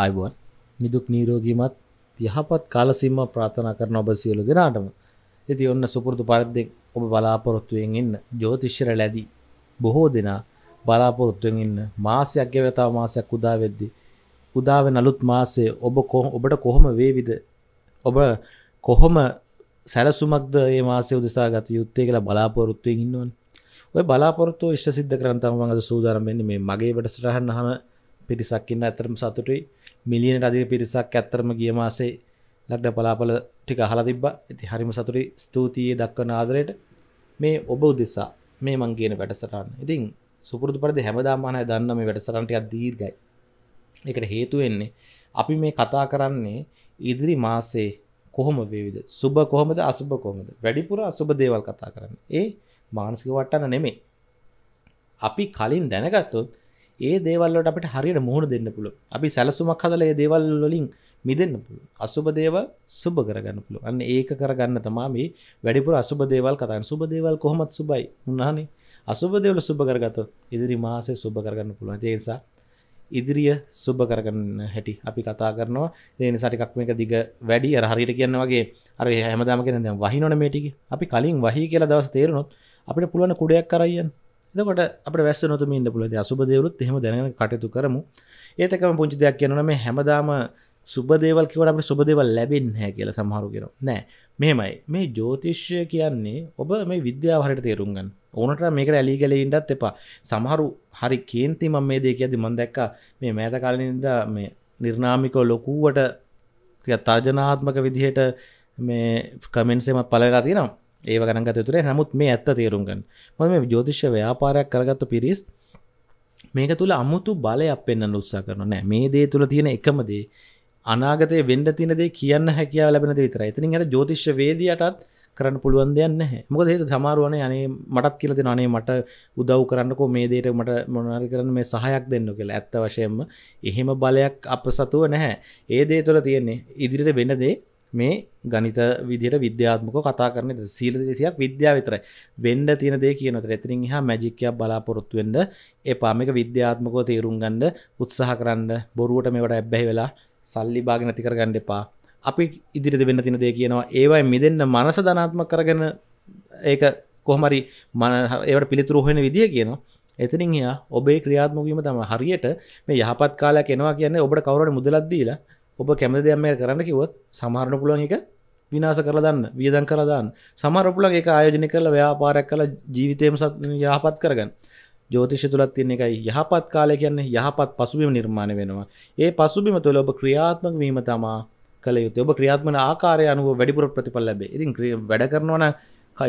ආයිබෝන් මිදුක් නීරෝගීමත් යහපත් කාලසීම ප්‍රාථනා කරන ඔබ සියලු දෙනාටම ඇති ඔන්න සුපුරදු පරිද්දෙක් ඔබ බලාපොරොත්තුවෙන් එන්න ජෝතිශ්‍යර ලැදී බොහෝ දෙනා බලාපොරොත්තුවෙන් ඉන්න මාසයක් ගැවතාව මාසයක් උදාවෙද්දි උදාව නලුත් මාසය ඔබ කොහ ඔබට කොහොම වේවිද ඔබ කොහොම සැලසුමක්ද ඒ මාසය උදෙසා ගත යුත්තේ කියලා බලාපොරොත්තුවෙන් ඉන්නවන් ඔය බලාපොරොත්තු ඉෂ්ට සිද්ධ කරන්තම මඟද සූදානම් වෙන්නේ මේ මගේ වැඩසටහන් අහන පිරිසක් ඉන්න ඇතරම සතුටුයි මිලියන රදිය පිරිසක් ඇත්තරම ගිය මාසේ ලක්ඩ පලාපල ටික අහලා තිබ්බා ඉති හරිම සතුටි ස්තුතියේ දක්වන ආදරයට මේ ඔබ උදෙසා මේ මං කියන වැඩසටහන ඉතින් සුපුරුදු පරිදි හැමදාමානය දන්න මේ වැඩසටහන ටිකක් දීර්ඝයි ඒකට හේතු වෙන්නේ අපි මේ කතා කරන්නේ ඉදිරි මාසේ කොහොම වේවිද සුබ කොහොමද අසුබ කොහොමද වැඩිපුර අසුබ දේවල් කතා කරන්න ඒ මානසික වට්ටන්න නෙමේ අපි කලින් දැනගත්තොත් ඒ දේවල්ලට අපට හරියට මුහුණ දෙන්න පුළුව අපි සැලසුමක් හදල ඒ දේවල් වලින් මිදන්න පුළුව අසුබ දේව සුබ කරගන්න පුළුව අන්න ඒක කරගන්න තමාම වැඩිපුර අසුබ දේවල් කතන් සුබ දේවල් කොහොමත් සුබයි උන්හනේ අසුබ දේවල සුබ කරගත ඉදිරි මාසේ සුබ කරගන්න පුළුවන් ඒසා ඉදිරිය සුබ කරගන්න හැටි අපි කතා කරනවා දෙනි සටිකක් මේක දිග වැඩි අර හරියට කියන්න වගේ අර හැමදාම කියෙන දැ වහිනොන මේටික අපි කලින් වහි කියලා දවස් තේරුණොත් අපිට පුළුවන කුඩයක් කරයියන් එතකොට අපට වැස්ස නොතුම ඉන්න පුළුවන්. අසුබ දේවලුත් එහෙම දැනගෙන කටයුතු කරමු. ඒත් එකම පුංචි දෙයක් කියනවා මේ හැමදාම සුබ දේවල් කිව්වට අපිට සුබ දේවල් ලැබෙන්නේ නැහැ කියලා සමහරු කියනවා. නෑ. මෙහෙමයි. මේ ජ්‍යොතිෂය කියන්නේ ඔබ මේ විද්‍යාව හරියට තේරුම් ගන්න. ඕනට මේකට ඇලී ගැලී ඉන්නත් එපා. සමහරු හරි කේන්ති මම මේ දේ කියද්දි මම දැක්කා මේ මෑත කාලේ ඉඳලා මේ නිර්නාමිකව ලොකුවට ටිකක් තාජනාත්මක විදිහට මේ කමෙන්ට්ස් එමත් පළ වෙලා තියෙනවා. ඒ කරගත තුරේ නමුත් මේ ඇත්ත තේරුම්ගන්න මො මේ ජෝතිෂ ව්‍යාපාරයක් කරගත්ත පිරිස් මේක තුළ අමුතු බලයක් පෙන්න්න උත්සා කරන නෑ මේ දේ තුළ තියෙන එකමදේ අනාගතය වෙන්ඩ තිනදේ කියන්න හැකියාව ලැබෙන විතර ඉතිනින් අට ජෝතිෂ වේදයටත් කරන්න පුළුවන් දෙයන්න මොකද හේතු සමාරුවන යනේ මටත් කියලති අනේ මට උදව් කරන්නකෝ මේ දේට මට මොනාරි කරන්න මේ සහයක් දෙන්න කියලා ඇත්ත වශයෙන්ම එහෙම බලයක් අප සතුව නැහැ ඒ දේ තුළ තියෙන්නේ ඉදිරිට වෙනදේ මේ ගනිත විදිට විද්‍යාත්මක කතා කරන සීල දෙසියක් විද්‍යා විතරයි වෙන්ඩ තින දේ කියනට එතරින් හා මැජික්කයක් බලාපොරොත්තුවෙන්ඩ එපාමික විද්‍යාත්මකෝ තේරුම් ගන්ඩ උත්සාහ කරන්න බොරුවට මේවට ඇබ්බැහි වෙලා සල්ලි භාගෙන තිකර ගණ්ඩ එපා අපි ඉදිරිද වෙන්න තින දේ කියනවා ඒවයි මිදන්න මනස ධනාත්ම කරගන ඒක කොහමරි මන ඒවට පිළිතුරුහෙන විදිිය කියනවා එතනින් එයා ඔබේ ක්‍රියාත්මකීම තම හරියට මේ යහපත් කාලයක් එනවා කියන්නේ ඔබට කවරට මුදලද්දීලා ඔබ කැමති දෙයක් මේ කරන්න කිව්වොත් සමහරණ පුළුවන් එක විනාශ කරලා දාන්න වියදම් කරලා දාන්න සමහර පුළුවන් ඒක ආයෝජනය කරලා ව්‍යාපාරයක් කරලා ජීවිතේම යහපත් කරගන්න ජෝතිෂය තුලත් තියෙන එකයි යහපත් කාලය කියන්නේ යහපත් පසුබිම නිර්මාණය වෙනවා ඒ පසුබිම තුළ ඔබ ක්‍රියාත්මක වීම තමා කළ යුතු ඔබ ක්‍රියාත්මන ආකාරය අනුව වැඩිපුර ප්‍රතිඵල ලැබේ ඉතින් වැඩ කරනවන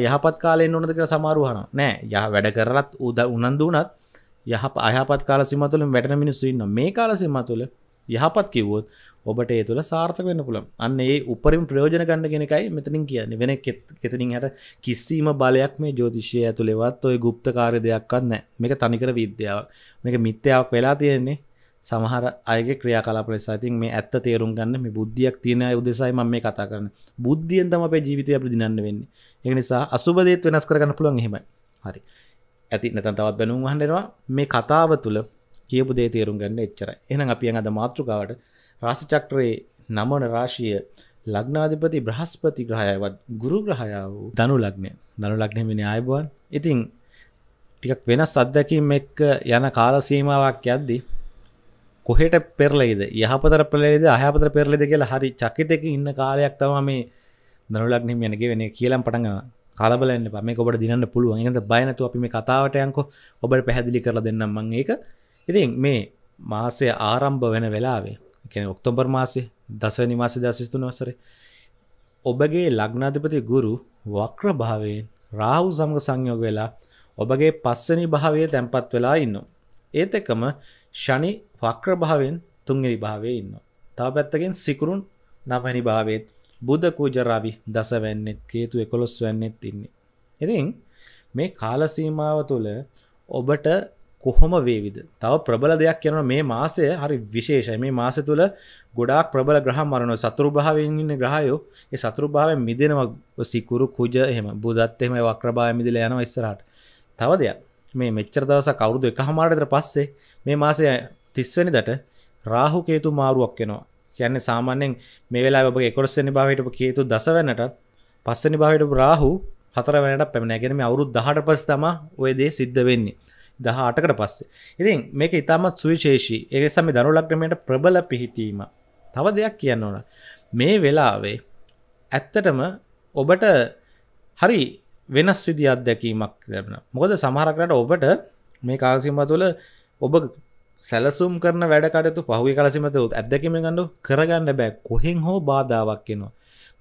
යහපත් කාලයෙන් ඕනද කියලා සමාරුහන නෑ යහ වැඩ කරලත් උද උනන්දු වුණත් යහ අයහපත් කාලසිම තුළින් වැටන මිනිස්සු ඉන්න මේ කාලසිම තුළ යහපත් කිව්වොත් ඔබට ඒ තුළ සාර්ථක වෙන්න පුළන් අන්න ඒ උපරිම ප්‍රයෝජන ගන්න කෙනෙකයි මෙතනින් කියන්නේ වෙන කෙතනින් හට කිසිීම බලයක් මේ ජෝතිෂය ඇතුළෙවත් ඔය ගුප්තකාර දෙයක්වත් නෑ මේක තනිකර විද්‍යාවක් මේක මිත්‍යාවක් වෙලා තියෙන්නේ සමහර අයගේ ක්‍රියා කලාප නිසා ඉතින් මේ ඇත්ත තේරුම් ගන්න මේ බුද්ධියක් තියෙන උදෙසයි මම මේ කතා කරන බුද්ධියෙන් තම අපේ ජීවිතය අපිට දිනන්න වෙන්නේ ඒ නිසා අසුබ දේත් වෙනස් කරගන්න පුළුවන් එහෙමයි හරි ඇති නැතන් තවත් බැනුම් අහන්න වෙනවා මේ කතාව තුළ කියපු දේ තේරුම් ගන්න එච්චරයි එහෙනම් අපි අද මාතෘකාවට රාසිචක්‍රයේ නමන රාශිය ලග්නාධිපති බ්‍රහස්පති ග්‍රහයවත් ගුරු ග්‍රහයා වූ ධනු ලග්නය ධනු ලග්නෙම න්‍යායබුවන් ඉතින් ටිකක් වෙනස් අත්දැකීම් එක්ක යන කාල සීමාවක් යද්දී කොහෙට පෙරලෙයිද යහපතර පෙරලෙයිද අයහපතර පෙරලෙයිද කියලා හරි චකිතයක ඉන්න කාලයක් තමයි මේ ධනු ලග්නෙම යන ගෙවෙන්නේ කියලා පටන් ගන්නවා කලබල වෙන්න එපා මේක ඔබට දිනන්න පුළුවන් ඒකද බය නැතුව අපි මේ කතාවට යන්කෝ ඔබට පැහැදිලි කරලා දෙන්නම් මම ඒක ඉතින් මේ මාසය ආරම්භ වෙන වෙලාවේ එකන ඔක්තොම්බර් මාසේ දස නිවාස දසිස්තුන වසර ඔබගේ ලග්නාධිපති ගුරු වක්‍ර භාවයෙන් රාහු සමග සංයෝග වෙලා ඔබගේ පස්සනි භාවය තැන්පත් වෙලා ඉන්න. ඒත් එකම ශනි වක්‍ර භාවෙන් තුන්ගෙනි භාවේ ඉන්න. තව පැත්තකින් සිකුරුන් නමැනි භාවේත් බුද්ධ කූජරාවි දස වැන්නෙත් කේතු එකොළොස් වැන්නෙත් ඉන්නේ. ඉතින් මේ කාලසීමාව තුළ ඔබට කොහොම වේවිද තව ප්‍රබල දෙයක් යන මේ මාසය හරි විශේෂයි මේ මාස තුළ ගොඩාක් ප්‍රබල ග්‍රහ මරණ සතුරු භාවයෙන් ඉන්න ග්‍රහයෝ ඒ සතුරු භාවයෙන් මිදෙනවා සිකුරු කුජ එහෙම බුදත් එහෙම වක්‍රභාවය මිදලා යනවා ඉස්සරහට තව දෙයක් මේ මෙච්චර දවසක් අවුරුදු එකහමාරට විතර පස්සේ මේ මාසය 30 වෙනිදාට රාහු කේතු මාරුවක් වෙනවා කියන්නේ සාමාන්‍යයෙන් මේ වෙලාවේ ඔබගේ 11 වෙනි භාවයට කේතු දස වෙනට පස්වෙනි භාවයට රාහු හතර වෙනට පැමිණගෙන මේ අවුරුදු 18 පස්සේ තමයි ওই දේ සිද්ධ වෙන්නේ දහටකට පස්සේ ඉතින් මේක ඉතාමත් සුවිශේෂී ඒසම දනුලක්නමයට ප්‍රබල පිහිටීම තව දෙයක් කියන්න ඕන මේ වෙලාවේ ඇත්තටම ඔබට හරි වෙනස් විදි අත්දැකීමක් ලැබෙන මොකද සමහරකට ඔබට මේ කාසිම තුළ ඔබ සැලසුම් කරන වැඩකටතු පහුව කලසිමතු ඇදැකීම ගඩු කරගන්න බෑ කොහෙන් හෝ බාධාවක් කියෙනවා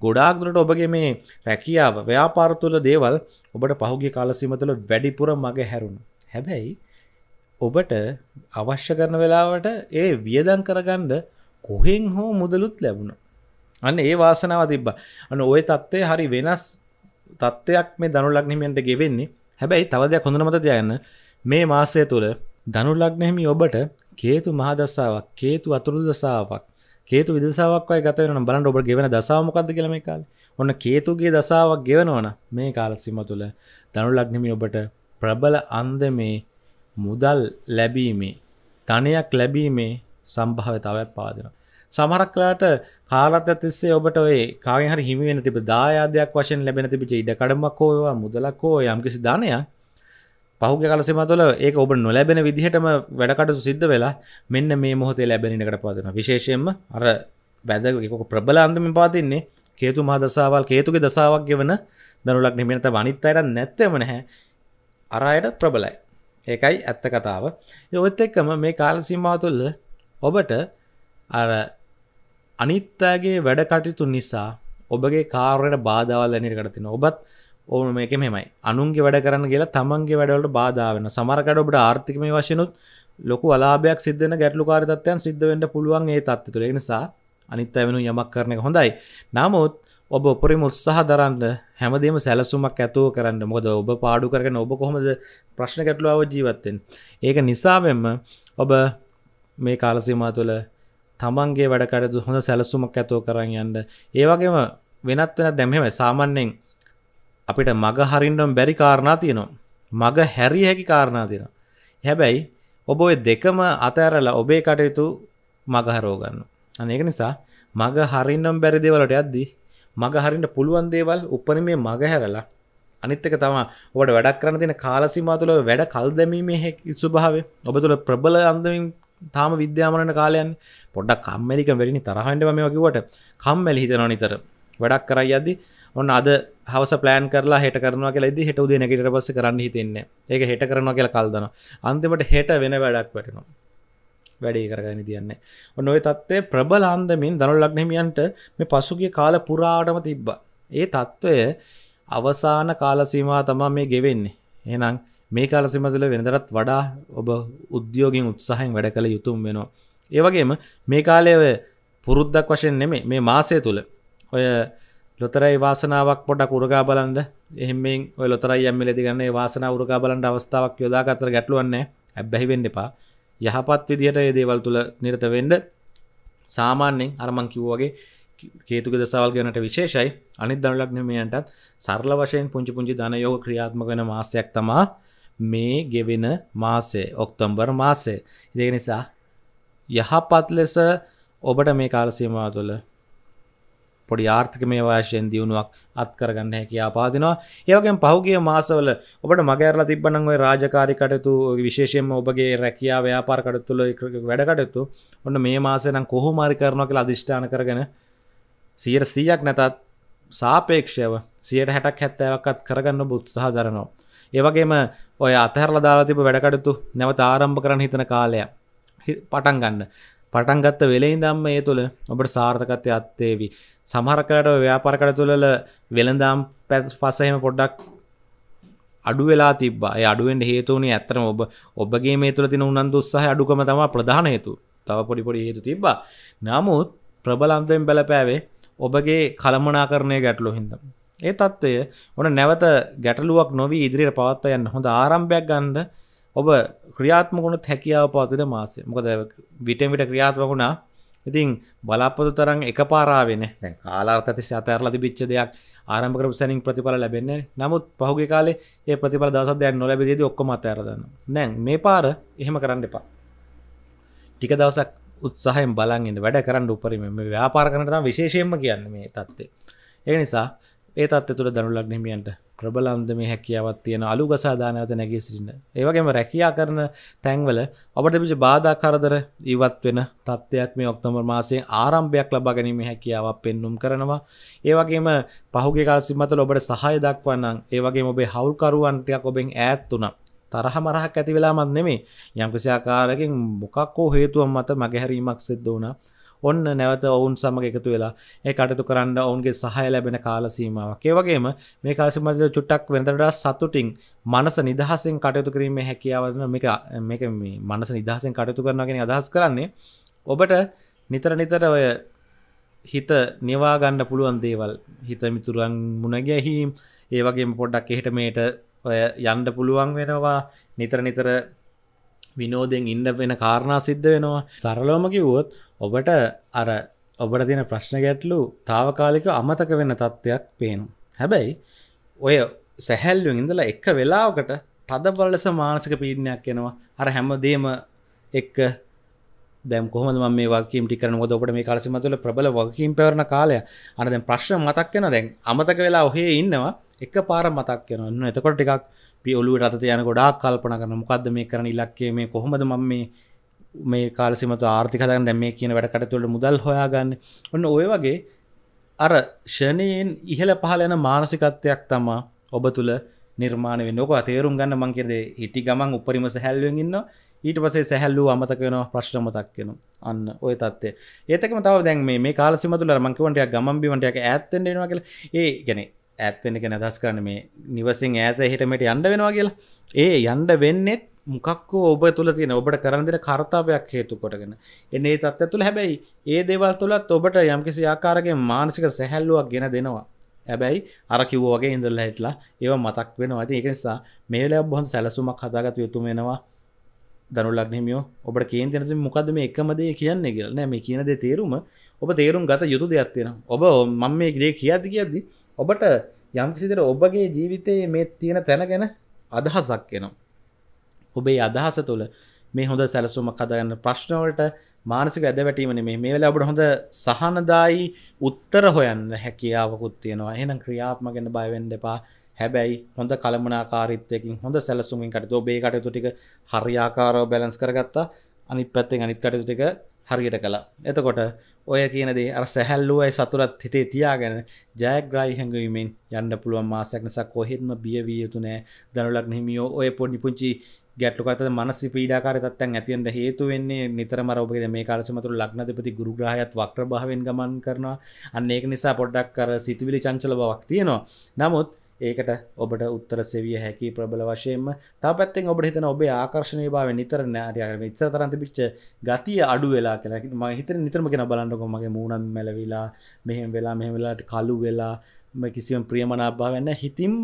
ගොඩාක්දුරට ඔබගේ මේ රැකියාව ව්‍යාපාරතුල දේවල් ඔබට පහුගේ කාලසිමතුළ වැඩිපුර මගේ හැරුණු හැබැයි ඔබට අවශ්‍ය කරන වෙලාවට ඒ වියදන් කරගන්න කොහෙන් හෝ මුදලුත් ලැබුණ අන්න ඒ වාසනාව තිබ්බ අන ඔය තත්ත්වය හරි වෙනස් තත්ත්වයක් මේ දනු ලක්නහිමියන්ට ගෙවෙන්නේ හැබැයි තවදයක් හොඳ මත දයන්න මේ මාසය තුළ දනු ලක්නෙහිමි ඔබට කේතු මහදස්සාවක් කේතු අතුරු දසාවක් කේතු විදසාවක් අය ගතවන බලන්න ඔබ ගෙවන දසාමකක්ද කියලම කාල ඔන්න කේතුගේ දසාවක් ගෙවනවන මේ කාලසිම තුළ දනු ලක්නෙමි ඔබට ප්‍රබල අන්දමේ මුදල් ලැබීමේ ධනයක් ලැබීමේ සම්භාවිතාවයක් පාදිනවා. සමහරක් වෙලාවට කාලත් තිස්සේ ඔබට ඔය කාගෙන් හරි හිමි වෙන තිබෙ දායාදයක් වශයෙන් ලැබෙන තිබිච්ච ඉඩ කඩමක් හෝ ඒවා මුදලක් හෝ යම්කිසි ධනයක් පහුගිය කාල සීමාව තුළ ඒක ඔබ නොලැබෙන විදිහටම වැඩ කටයුතු සිද්ධ වෙලා මෙන්න මේ මොහොතේ ලැබෙන ඉඩකට පාදිනවා. විශේෂයෙන්ම අර වැදගත් ඒක ප්‍රබල අන්දමින් පාදින්නේ කේතු මහ දසාවල් කේතුගේ දසාවක් ගෙවන දනුලක් නෙමෙයි නැත්නම් අනිත් අයට නැත්තේම නැහැ. අරයට ප්‍රබලයි ඒකයි ඇත්ත කතාව යොත් එක්කම මේ කාල සිම්මාතුල්ල ඔබට අර අනිත්තාගේ වැඩ කටයුතු නිසා ඔබගේ කාරයට බාධාවල් ඇනිට කරතින ඔබත් ඕන මේක මෙමයි අනුන්ගේ වැඩ කරන්න කියලා තමන්ගේ වැඩවලට බාධාවෙන සමරකට ඔබට ආර්ථිකම වශයනුත් ලොකු අලාභයක් සිද්ධන ගැටලු කාරිතත්වයන් සිද්ධවෙන්ට පුළුවන් ඒ තත්තු තුළ නිසා අනිත් ඇවෙනු යමක් කරන හොඳයි නමුත් ඔබ උපරිම උත්සාහ දරන්න හැමදේම සැලසුමක් ඇතුව කරන්න මොකද ඔබ පාඩු කරගෙන ඔබ කොහොමද ප්‍රශ්න ගැටලුවාව ජීවත්තෙන් ඒක නිසාවෙන්ම ඔබ මේ කාලසීමා තුළ තමන්ගේ වැඩකටතු හොඳ සැලසුමක් ඇතුව කරන්න යන්න ඒවගේම වෙනත් වෙන දැමහෙම සාමන්‍යෙන් අපිට මග හරින්ඩම් බැරි කාරණා තියෙනවා මග හැරි හැකි කාරණා තියෙන හැබැයි ඔබ ඔය දෙකම අතඇරලා ඔබේ කටයුතු මගහරෝගන්න අනඒක නිසා මග හරින්නම් බැරිදිවලට අද්දී මගහරින්ට පුළුවන් දේවල් උපන මේ මග හැරලා අනිත්තක තමා ඔට වැඩක් කරන තින කාලසිමා තුළ වැඩ කල් දැමීමේ හැකි ස්වභාවේ ඔබ තුළ ප්‍රබල අන්දමින් තාම විද්‍යාමනන කාලයන් පොඩ්ඩක් කම්මැලික වෙරිනි තරහන්ට මේ වගේවට කම්මැලි හිතන නිතර වැඩක් කරයි අද ඔන්න අද හවස පලෑන් කරලා හෙට කරනවා කියලා ඉදි හෙට උදේ නැගිට පස්ස කරන්න හිතෙන්නේ ඒක හෙට කරනවා කියලා කල්දන අන්තිමට හෙට වෙන වැඩක් වැටෙනවා වැඩේ කරගනි තියන්න ඔන්න ඔය තත්ත්වය ප්‍රබලාන්දමින් දනුල් ලක්නහිමියන්ට මේ පසුගිය කාල පුරාටම තිබ්බ ඒ තත්ත්වය අවසාන කාලසීමා තමා මේ ගෙවෙන්නේ එහෙනම් මේ කාලසිම තුළ වෙනදරත් වඩා ඔබ උද්‍යෝගෙන් උත්සාහයෙන් වැඩ කළ යුතුම් වෙනවා. ඒවගේම මේ කාලය ඔය පුරුද්දක් වශයෙන් නෙමේ මේ මාසය තුළ ඔය ලොතරයි වාසනාවක් පොඩක් උරගා බලන්ඩ එහෙමෙන් ඔය ලොතරයි යම්මිලතිගන්නේ වාසන උරගා බලන්ට අවස්ථාවක් යොදාගතර ගැටලුවන්නේ ඇබැහිවෙන්න එපා යහපත් විදිහට ඒ දේවල් තුළ නිරතවෙන්ඩ සාමාන්‍යෙන් අරමං කිව්වගේ කේතුක දසවල් ගැනට විශේෂයි අනිත් දනුලක්නමයන්ටත් සරල වශයෙන් පුංචි පුංචි ධනයෝග ක්‍රියාත්මක වෙන මාසයක් තමා මේ ගෙවෙන මාසේ ඔක්තොම්බර් මාසේ ඉදෙන නිසා යහපත් ලෙස ඔබට මේ කාලසීමාව තුළ පොඩි ආර්ථික මේ වාශයෙන් දියුණුවක් අත්කරගන්න හැකි ආපාදිනවා ඒවගේ පහුගේ මාසවල ඔබට මගේරලා තිබනං ඔය රාජකාරි කටයුතු විශේෂයෙන්ම ඔබගේ රැකියා ව්‍යාපාර කටතුල වැඩකටයුතු ඔන්න මේ මාසනම් කොහොමාරි කරනවා කියලා අධිෂ්ඨාන කරගෙන සියයට සීයක් නැතත් සාපේක්ෂයව සියයට හැටක් හැත්තෑවක්ත් කරගන්න බුත්සාහ දරනවා ඒවගේම ඔය අතහැරලා දාලා තිබ වැඩකටතු නැවත ආරම්භ කරන්න හිතන කාලය පටන් ගන්න පටන්ගත්ත වෙලෙයි දම්ම ඒ තුළ ඔබට සාර්ථකත්ය අත්තේවි සමහරකට ව්‍යාපර කර තුළල වෙළඳම් පැත් පසහෙම පොඩ්ඩක් අඩු වෙලා තිබා අඩුවෙන් හේතුවනේ ඇත්තරම ඔබ ඔබගේ මේ තුළ තින උනන්දු සහ අඩුකම තම ප්‍රධාන හේතු තව පොඩිපොඩි හේතු තිබා නමුත් ප්‍රබලන්තයෙන් බැලපෑවේ ඔබගේ කළමනා කරණය ගැටලු හිද. ඒ තත්ත්වය ඕන නැවත ගැටලුවක් නොවී ඉදිරියට පවත්ත යන්න හොඳ ආරම්භයක් ගන්ඩ ඔබ ක්‍රියාත්මකුණු හැකියාව පවතින මාසේ මොකද විටෙන් විට ක්‍රියාත්මකුණා ඉතින් බලාපොතු තරන් එක පාරාවෙන ආලාර්තතිස් අතරල තිබිච්ච දෙයක් ආරම්භකර සැනින් ප්‍රතිඵල ලැබෙන්නේ නමුත් පහුගේ කාලේ ඒ ප්‍රතිඵල දසදයක් නොලැබිදි ඔක්කොම අතරදන්න නැන් මේ පාර එහෙම කරන්න එපා ටික දවසක් උත්සාහයෙන් බලන්න්න වැඩ කරන්න උපරිම මේ ව්‍යාපාර කරනට විශේෂයෙන්ම කියන්න මේ තත්ත්ේ ඒ නිසා ඒ තත්ත්ව තුළ දනුලක් නෙමියන්ට ප්‍රබලන්ද මේ හැකියාවත් තියෙන අලු ගසාදානවත නැගේ සිටින්න ඒවගේම රැකයා කරන තැන්වල ඔබට පිච බාධා කරදර ඉවත් වෙන තත්ත්වයක් මේ ඔක්තමර් මාසේ ආරම්භයක් ලබා ගැනීම හැකියාවක් පෙන්නුම් කරනවා ඒවගේම පහුගේ කාසිමතල ඔබට සහය දක්වන්නම් ඒවගේ ඔබේ හවුල්කරුවන්ටයක් ඔබෙන් ඇත්තුන තරහ මරහක් ඇති වෙලාමත් නෙමේ යම්කිසි ආකාරකින් මොකක් හෝ හේතුවම් මත මගහැරීමක් සිද්ධ වනා ඔන්න නැවත ඔවුන් සමග එකතු වෙලා ඒ කටතු කරන්න ඔවුන්ගේ සහය ලැබෙන කාලසීමාවක් ඒවගේම මේ කාසිමද චුට්ටක් වෙනතරඩා සතුටින් මනස නිදහසෙන් කටයුතු කිරීම හැකියාවන මේක මේක මේ මනස නිදහසෙන් කටයුතු කරනගෙන අදහස් කරන්නේ ඔබට නිතර නිතර ඔය හිත නිවාගන්න පුළුවන් දේවල් හිත මිතුරුවන් මුණගැහීම් ඒවගේ පොඩ්ඩක් එහෙට මේට ඔය යන්ඩ පුළුවන් වෙනවා නිතර නිතර විනෝදෙන් ඉන්න වෙන කාරණා සිද්ධ වෙනවා සරලෝම කිව්වොත් ඔබට අර ඔබට තියෙන ප්‍රශ්න ගැටලු තාවකාලික අමතක වෙන තත්ත්වයක් පේනු හැබැයි ඔය සැහැල්ලුවෙන් ඉඳලා එක වෙලාවකට තද බලස මානසික පීඩනයක් එනවා අර හැමදේම එක්ක දැම් කොහම මේ වකීම ටිකරන ොද ඔට මේ කාලසි මතුල ප්‍රබල වකීම් පැවරන කාලය අන දැන් ප්‍රශ්න මතක් වෙන දැන් අමතක වෙලා ඔහේ ඉන්නවා එක පාර මතක් වෙන එතකොට ටිකක් පියඔලුව රත යන ගොඩක් කල්පන කරන මොකක්ද මේ කරන ඉලක්කේ මේ කොහොමද ම මේ මේ කාලසිමත ආර්ථිකතන් දැම මේ කියන වැඩකට තුොට මුදල් හොයාගන්න ඔන්න ඔය වගේ අර ෂණයෙන් ඉහළ පහල යන මානසිකත්වයක් තමා ඔබ තුළ නිර්මාණ වෙන්නක අතේරුම් ගන්න මංකෙදේ හිටි ගමන් උපරිම සැල්ලුවෙන් ඉන්න ඊට පසේ සැහැල්ලූ අමතක වෙන ප්‍රශ්නමතක්කෙන අන්න ඔය තත්ේ ඒතක මතාව දැන් මේ කාලසිමතුල මංකවටයක් ගමම්බිවටයක් ඇත්තෙන්ටෙනවා කියල ඒ ගැනේ ඇත්වෙනක නැදස් කරන මේ නිවසින් ඇත හිටමට යන්ඩ වෙනවා කියලා ඒ යන්ඩ වෙන්නෙත් මොකක් ඔබ තුළ තියෙන ඔබට කරන්දිට කර්තාවයක් හේතු කොටගෙන එන්නේ තත්ත තුළ හැබැයි ඒ දේවල් තුළත් ඔබට යම්කිසි ආකාරගේ මානසික සැහැල්ලුවක් ගෙන දෙනවා හැබැයි අර කිව්වගේ ඉඳල්ල හිටලා ඒව මතක් වෙනවා ඇති එකනිසා මේල බොහන් සැලසුමක් හදාගත යුතු වෙනවා දනුලක්නමියෝ ඔබ කේන්තිනති මොකද මේ එකමදේ කියන්නේ කියලා නෑ මේ කියනද තේරුම ඔබ තේරුම් ගත යුතු දෙයක් තියෙන ඔබ මම මේ දේ කියද කියද්දි ඔබට යම්කිසිදර ඔබගේ ජීවිතයේ මේ තියෙන තැන ගැන අදහසක් එනම්. ඔබේ අදහස තුළ මේ හොඳ සැලසුම කදගන්න ප්‍රශ්නවලට මානසික ඇද වැටීමන මේ මේ වෙලා ඔබට හොඳ සහනදායි උත්තර හොයන්න හැකියාවකුත් තියෙනවා එහෙනම් ක්‍රියාත්ම ගැන බයවෙන්න එපා හැබැයි හොඳ කළමනාකාරිත්තයකින් හොඳ සැලසුමින් කටතු ඔබේ කටයුතු ටික හරියාකාරව බැලන්ස් කරගත්තා අනිත් පැත්තෙන් අනිත් කටයුතු ටික හරියට කළා එතකොට ඔය කියනදේ අර සැහැල්ලුවයි සතුරත් හිතේ තියාගෙන ජයග්‍රයිහැඟවීමෙන් යන්න පුළුවන් මාසයක් නිසා කොහෙත්ම බියවිය යුතු නෑ දනුලක් නහිමියෝ ඔය පොඩි පුංචි ගැටලුකත මනස පීඩාකාර තත්යන් ඇතිවන්ට හේතු වෙන්නේ නිතරමර ඔබගේ මේ කාලසමතුර ලක්නධපති ගුරුග්‍රහයත් වක්්‍රභාවෙන් ගමන් කරනවා අන්න ඒක නිසා පොඩ්ඩක් කර සිතුවිලි චංචල බවක් තියෙනවා නමුත් ඒකට ඔබට උත්තර සෙවිය හැකි ප්‍රබල වශයෙන්ම තා පැත්තෙන් ඔබ හිතන ඔබේ ආකර්ශණය භාව නිතරන අරයාම ඉත්ස තරන්ත පිච්ච ගතිය අඩු වෙලා කලකින් ම හිතර නිතරම කෙන බලන්නකො මගේ මූුණන් මැලවෙලා මෙහෙම වෙලා මෙහෙම වෙලාට කලු වෙලා කිසිවම් ප්‍රියමනාභාවන්න හිතින්ම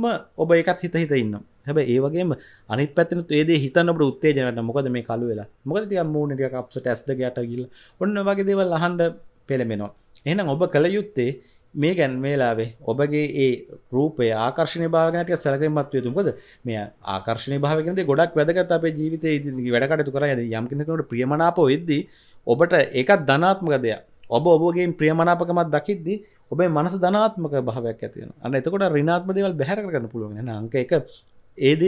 ඔබ එකත් හිත හිත ඉන්න හැබ ඒවගේ අනි පැතින ඒේ හිතන්නට උත්තේජනට මොකද මේ කලු වෙලා මොකද තිය මූනටිය අප්සට ඇස්ද ගැට ගිල් ඔන්න වගේ දේවල් අහන්ඩ පෙළමෙනවා එනම් ඔබ කළ යුත්තේ මේ ගැන් මේලාවේ ඔබගේ ඒ රූපය ආකර්ශණය භාවනට සැලකමත් යුතුකද මේ ආකර්ශණය භාවකද ගොඩක් වැදගත් අපේ ජීවිත වැඩකටතු කර ඇද යම්කිනකට ප්‍රියමනාප වෙද්දී ඔබට ඒකත් ධනාත්මක දෙයක් ඔබ ඔබගේ ප්‍රියමනාපකමත් දකිද්දි ඔබේ මනස ධනාත්මක භාවයක් ඇතියෙන අන්න එතකොට රිනාත්ම දෙවල් බැහර කරන්න පුළුවන් අංක එක ඒද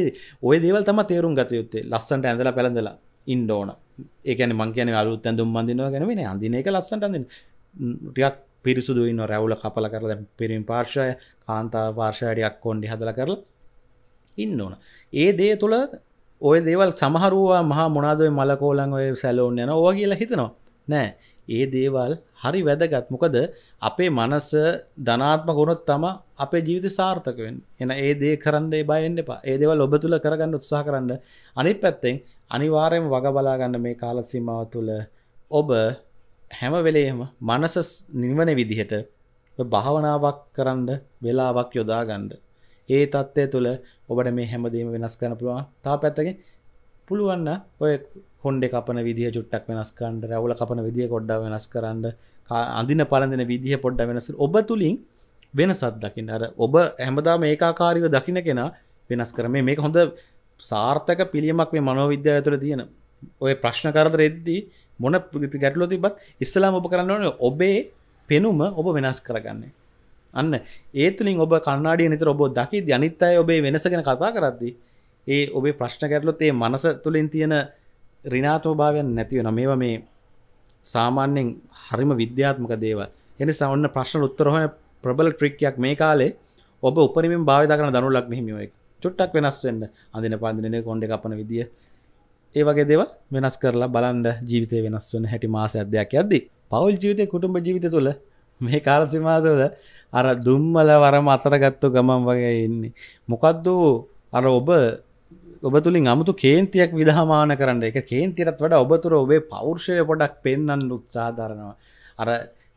ඔය දේවල් තම තේරුම් ගත යුත්තේ ලස්සන්ට ඇඳලා පැළඳලා ඉන්ඩෝන ඒකන මංකන අලුත් ඇඳුම් බඳනවා ගැනවෙන අඳන එක ලස්සට ටියක් පිරිසුදුන්න රැවුල කපල කරල පිරිම් පාර්ශය කාන්තා පාර්ශයටයක් කොන්්ඩි හදල කරලා ඉන්න ඕන ඒ දේ තුළ ඔය දේවල් සමහරුවා මහා මොනාදුව මලකෝලන් ඔය සැලෝන් යන ඕ කියලා හිතනවා නෑ ඒ දේවල් හරි වැදගත් මොකද අපේ මනස ධනාත්ම ගුණොත් තම අපේ ජීවිත සාර්ථකවෙන් එන ඒ දේ කරන්නේ බයෙන් එපා ඒ දේවල් ඔබ තුළ කරගන්න උත්සා කරන්න අනිත් පැත්තෙන් අනිවාරයෙන් වග බලාගන්න මේ කාලසීමාව තුළ ඔබ හැම වෙලේම මනස නිවන විදිහට භාවනාවක් කරන්න වෙලාවක් යොදාගන්න. ඒ தත්ත්වය තුළ ඔබට මේ හැමදේම වෙනස් කරන්න පුළුවන්. තා පැත්තකින් පුළුවන් ඔය කොණ්ඩේ කපන විදිහ චුට්ටක් වෙනස් කරන්න, රැවුල කපන විදිහ කොඩ්ඩක් වෙනස් කරන්න, අඳින පළඳින විදිහ පොඩ්ඩක් වෙනස් ඔබ තුලින් වෙනසක් දකින්න. අර ඔබ හැමදාම ඒකාකාරීව දකින්න කෙනා වෙනස් කරන්නේ. මේක හොඳ සාර්ථක පිළියමක් මේ මනෝවිද්‍යාව ඇතුළේ තියෙන. ඔය ප්‍රශ්න කරදර එද්දී මොන ගැටලෝ තිබත් ඉස්සලාම ඔබ කරන්න ඕන ඔබේ පෙනුම ඔබ වෙනස් කරගන්නේ අන්න ඒතුලින් ඔබ කන්නාඩිය නිතර ඔබ දකි අනිත් අය ඔබේ වෙනස ගැන කතා කරද්දි ඒ ඔබේ ප්‍රශ්න ගැටලොත් ඒ මනස තුළින් තියෙන රිනාතෝ භාවයන් නැතිවෙන මේවා මේ සාමාන්‍යෙන් හරිම විද්‍යාත්මක දේවල් එනිසා ඔන්න ප්‍රශ්න උත්තරහන ප්‍රබල ට්‍රික්යක් මේ කාලේ ඔබ උපරිමින් භාවිතා කරන දනුලක් මෙහිමියෝ එක චුට්ටක් වෙනස් වෙන්න අඳින පන්දිනේ කොණ්ඩ කපන විදිිය ඒ වගේ දෙව වෙනස් කරලා බලන්ඩ ජීවිතය වෙනස් වන හැටි මාස අධ්‍යයක් ඇද්දි පවල් ජීවිතය කුටුම්ඹ ජීවිත තුළ මේ කාලසිමාතුල අර දුම්මල වරම අතරගත්තු ගමන් වගේ ඉන්නේ මොකක්ද අර ඔබ ඔබ තුළින් අමුතු කේන්තියක් විධමාන කරන්න එක කේන්තිරත් වඩ ඔබතුර ඔබේ පෞර්ෂය පොඩක් පෙන්න්න උත්සාධරනවා අර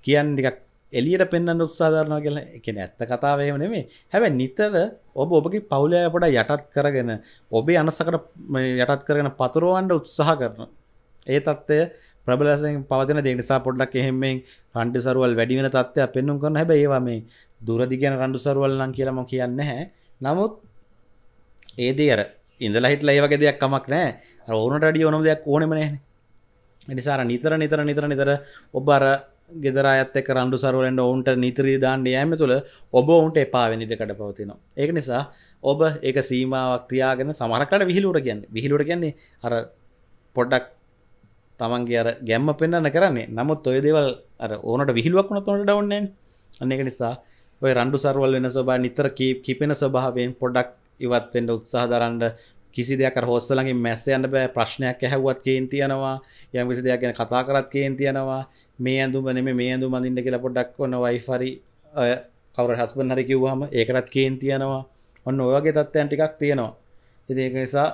කියන් ටිකක් එලියට පෙන්න්න උත්සාධරනවා කියලා එකෙන ඇත්ත කතාවයම නෙමේ හැබැ නිතර ඔබ ඔබගේ පවුලය අපට යටත් කරගෙන ඔබේ අනසකට යටත් කරගෙන පතුරුවන්ඩ උත්සාහ කරන ඒ තත්ත්වය ප්‍රබලසෙන් පවතන දෙනිසා පොඩ්ඩක් එහෙමෙන් රන්ඩි සරුවල් වැඩිවෙන තත්වය පෙන්නුම් කරන හැබ ඒවා මේ දුරදිගන රන්ඩු සරුවල් නම් කියලම කියන්න හැ නමුත් ඒදී අර ඉඳල හිටල ඒ වගේ දෙයක් කමක් නෑ රෝනට අඩිය ඕනු දෙයක් ඕනෙමනේ නිසාර නිතර නිතර නිතර නිතර ඔබ අර ගෙදර අත්තක රන්ඩු සරුවලට ඔවුන්ට නිතරී දාන්න යෑම තුළ ඔබ ඔවුන්ට එපාවෙනිටකට පවතිනවා. ඒක නිසා ඔබ ඒක සීමාවක් තියාගෙන සමරකට විහිලුට ගැන්න විහිලුට ගැන්නේ අර පොඩ්ඩක් තමන්ගේ අර ගැම්ම පෙන්න්න කරන්නේ නමුත් ඔය දේවල් අර ඕනට විහිලුවක් වුණ තොට ඩවන්නේ අන්න එක නිසා ඔය රන්ඩු සරුවල් වෙන සබා නිතර කිපෙන ස්භාවයෙන් පොඩක් ඉවත් පෙන්ඩ උත්සාහදරන්ඩ කිසි දෙයක් හෝස්සලගේ මැස්ස යන්න බෑ ප්‍රශ්නයක් ඇහැවත් කේන් තියනවා යම් කිසි දෙයක් ගැන කතා කරත් කේන් තියනවා මේ ඇඳුම නෙමෙයි මේ ඇඳුම අඳින්න කියලා පොඩ්ඩක් ඔන්න වයිෆරි ඔය කවුරු හස්බන්ඩ් හරි කිව්වම ඒකටත් කේන් තියනවා ඔන්න ඔය වගේ තත්ත්වයන් ටිකක් තියෙනවා ඉතින් ඒක නිසා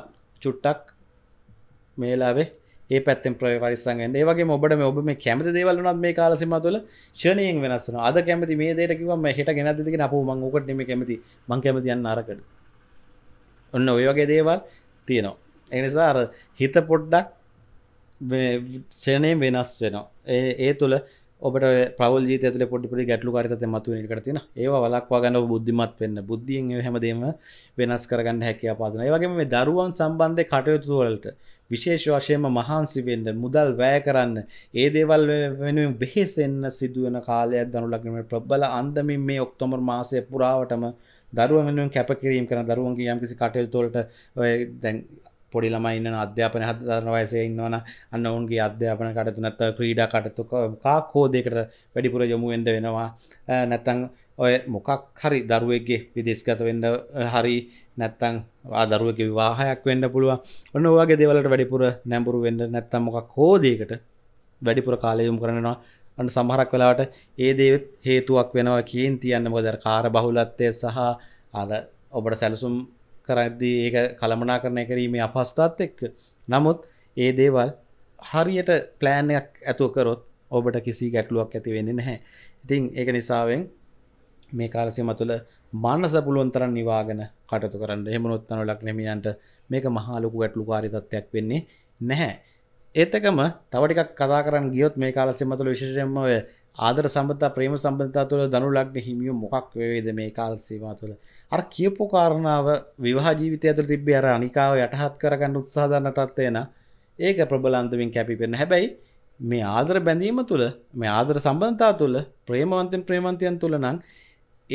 චුට්ටක් මේලාවේ ඒ පැත්තෙන් ප්‍රවරිස්සන්ගෙන් ඒ වගේ ඔබට ඔබ මේ කැමති දේවල් වුණත් මේ කාලසිම තුළ ෂණයෙන් වෙනස්සන අද කැමති මේ දේට කිව්වම හෙට ගෙනත් දෙක අපෝ මං ඕකට නෙමෙයි කැමති මං කැමති යන්න අරකට ඔන්න ඔය වගේ දේවල් තියෙනවා එනිසා අර හිත පොඩ්ඩක් සේනය වෙනස් වෙනවා ඒ තුළ ඔබට ප්‍රවල් ජීත ඇතුල පොඩිපි ගැටලු කාරිත මතු කරතින ඒ වලක්වා ගන්න බුද්ධිමත් වෙන්න බුද්ධියෙන් හැමදීම වෙනස් කරගන්න හැකිය පාදන වගේ මේ දරුවන් සම්බන්ධය කටයුතු වලට විශේෂ වශයම මහන්සි වෙන්න මුදල් වැය කරන්න ඒ දේවල් වෙනුවෙන් බෙහෙසෙන්න සිදුවන කාලයක් දනු ලක්නීම ප්‍රබ්බල අන්දමින් මේ ඔක්තොමර් මාසය පුරාවටම දරුව මෙෙන් කැපකිරීම කන දරුවන්ගේ යම්කිසි කටයු තොලට දැන් පොඩි ළමයින්න අධ්‍යාපන හදරන වයසය ඉන්නවන අන්න ඔවුන්ගේ අධ්‍යාපන කටතු නැත්ත ක්‍රීඩා කටතු කාකෝදයකට වැඩිපුර යොමුුවෙන්ද වෙනවා නැත්තං ඔය මොකක් හරි දරුවගේ විදේශගත වෙන්ඩ හරි නැත්තං ආදරුවක විවාහයක් වෙන්න පුළුව ඔන්න වගේ දෙවලට වැඩිපුර නැඹුරු වෙන්න නැත්තම් මොකක් හෝදයකට වැඩිපුර කාලයුම් කරනවා අන්න සමහරක් වෙලාට ඒ දේත් හේතුවක් වෙනවා කියෙන් තියන්න මොද කාර බහුලත්තය සහ අර ඔබට සැලසුම් කරද්දී ඒක කළමනා කරණය කිරීමේ අපහස්ථාත් එක්ක නමුත් ඒ දේවල් හරියට ප්ලෑන්යක් ඇතුවකරොත් ඔබට කිසි ගැටලුවක් ඇතිවෙන්නේ නැහැ ඉතින් ඒක නිසාවෙන් මේ කාලසිම තුළ මනස පුළුවන්තරන් නිවාගෙන කටතු කරන්න හෙමනොත්තනො ලක්නමියන්ට මේක මහාලොකු ගැටලු කාරිතත්වයක් වෙන්නේ නැහැ ඒතකම තවටික් කතා කරන්න ගියොත් මේ කාලසෙමතුළ විශෂයෙන්ම ඔය ආදර සම්බතා ප්‍රේම සම්බන්තා තුළ දනු ලක්න හිමිය මොකක් වේද මේ කාල්සීම තුළ අර කියපු කාරණාව විවාහ ජීවිතය තුළ තිබ්බේ අර අනිකාව යටහත් කරගන්න උත්සාධරන තත්වයන ඒක ප්‍රබලන්තමින් කැපිපෙන හැබැයි මේ ආදර බැඳීම තුළ මේ ආදර සම්බන්තා තුළ ප්‍රේමවන්තෙන් ප්‍රේමන්තයන් තුළ නං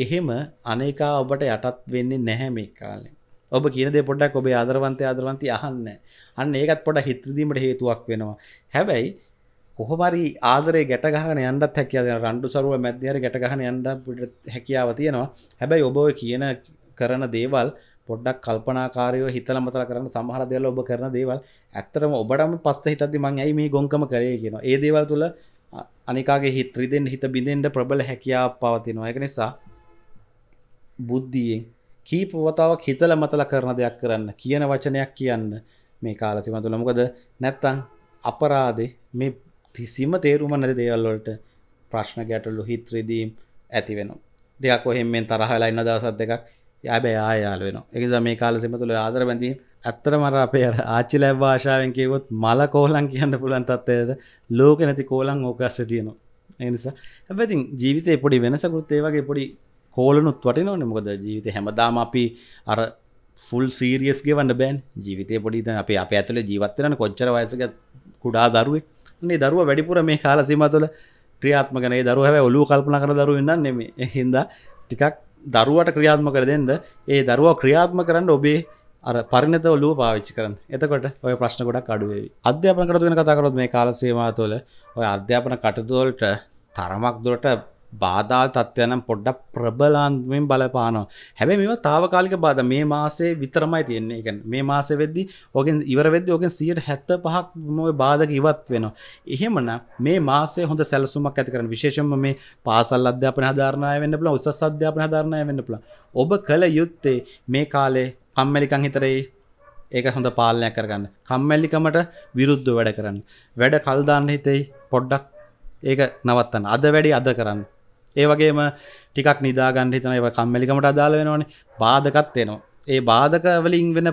එහෙම අනේකා ඔබට යටත් වෙන්නේ නැහැ මේ කාලෙ ඔබ කියනද පොඩක් ඔබ ආදරවන්තය ආදරවන්ති අහන්න අන්න ඒකත් පොඩ හිත්‍රදීමට හේතුවක් වෙනවා හැබැයි කොහොමරි ආදරේ ගැටගහන යන්නත් හැකියාව රණ්ඩු සරුව මැදදිහර ගැටගහන යන්න හැකියාව තියෙනවා හැබැයි ඔබ කියන කරන දේවල් පොඩ්ඩක් කල්පනාකාරයෝ හිතල මතල කරන සමහර දෙවල් ඔබ කරන දේවල් ඇත්තරම ඔබටම පස්ත හිතදදි මං ඇයි මේ ගොංකම කරය කියන ඒ දේවල් තුළ අනිකාගේ හිත්‍රදෙන් හිත බිඳෙන්ට ප්‍රබල හැකියා පවතිනවා එක නිසා බුද්ධියෙන් කීප වතාවක් හිතල මතල කරන දෙයක් කරන්න කියන වචනයක් කියන්න මේ කාලසිම තුළ මොකද නැත්තං අපරාදේ මේ තිසිම තේරුම නැති දේවල්වලට ප්‍රශ්න ගැටල්ලු හිත්‍රදීම් ඇති වෙන දෙයක් ඔහෙෙන් තරහලා ඉන්න දවසත් දෙකක් යබැ ආයාල වෙන එකස මේ කාලසිම තුළ ආදර බැඳී ඇත්තර මර අපේ ආච්චි ලැබ් භාෂාවෙන් කියවොත් මල කෝලන් කියන්න පුලන් තත්වයට ලෝක නැති කෝලන් ඕකස්ස තියනවා එනිසා හැබැතින් ජීවිතය පොඩි වෙනසකුත් ඒවගේ පොඩි කෝලනුත් වටනවන මොකද ජීවිත හැමදාම අපි අර ෆුල් සීරියස් ගවන්න බෑන් ජීවිතය පොඩිත අප අප ඇතුල ජීවත්වන කොච්චර වයසක කුඩා දරුවේ මේ දරුව වැඩිපුර මේ කාල සීම තුළ ක්‍රියාත්මකන දරුව හැ ඔලු කල්පන කර දරුවන්න නෙම හින්ද ටිකක් දරුවට ක්‍රියාත්ම කර දෙෙන්ද ඒ දරුවා ක්‍රියාත්ම කරන්න ඔබේ අර පරිනත ඔලුව පාවිච්චි කරන එතකොට ඔය ප්‍රශ්න ගොඩක් අඩුවේ අධ්‍යාපන කරතුගෙන කතාකරොත් මේ කාලසේමා තුළ ඔය අධ්‍යාපන කටතුවලට තරමක් දුරට බාධා තත්ත්වයනම් පොඩ්ඩක් ප්‍රබලාන්මෙන් බලපානවා හැබැ මෙම තාවකාලික බාද මේ මාසේ විතරමයි තියෙන්නේ එක මේ මාස වෙද්දි ඕකෙන් ඉවර වෙද ඕකෙන් සියට හැත්ත පහක් මොය බාධක ඉවත් වෙනවා එහෙමන මේ මාසේ හොඳ සැලසුමක් ඇති කරන විශේෂම මේ පාසල් අධ්‍යාපන හධාරණය වෙන්න පුළ උසස් අධ්‍යාපන හධාරණය වෙන්න පුළ ඔබ කළ යුත්තේ මේ කාලේ කම්මැලිකං හිතරේ ඒක හොඳ පාලනයක් කරගන්න කම්මැල්ලිකමට විරුද්ධ වැඩ කරන්න වැඩ කල්දාන්න හිතෙයි පොඩ්ඩක් ඒක නවත්තන්න අද වැඩි අද කරන්න ඒවගේම ටිකක් නිදාගන්න හිතන ඒ කම්මලිකමට අදාළ වෙනවන බාධකත් එනවා ඒ බාධකවලින් වෙන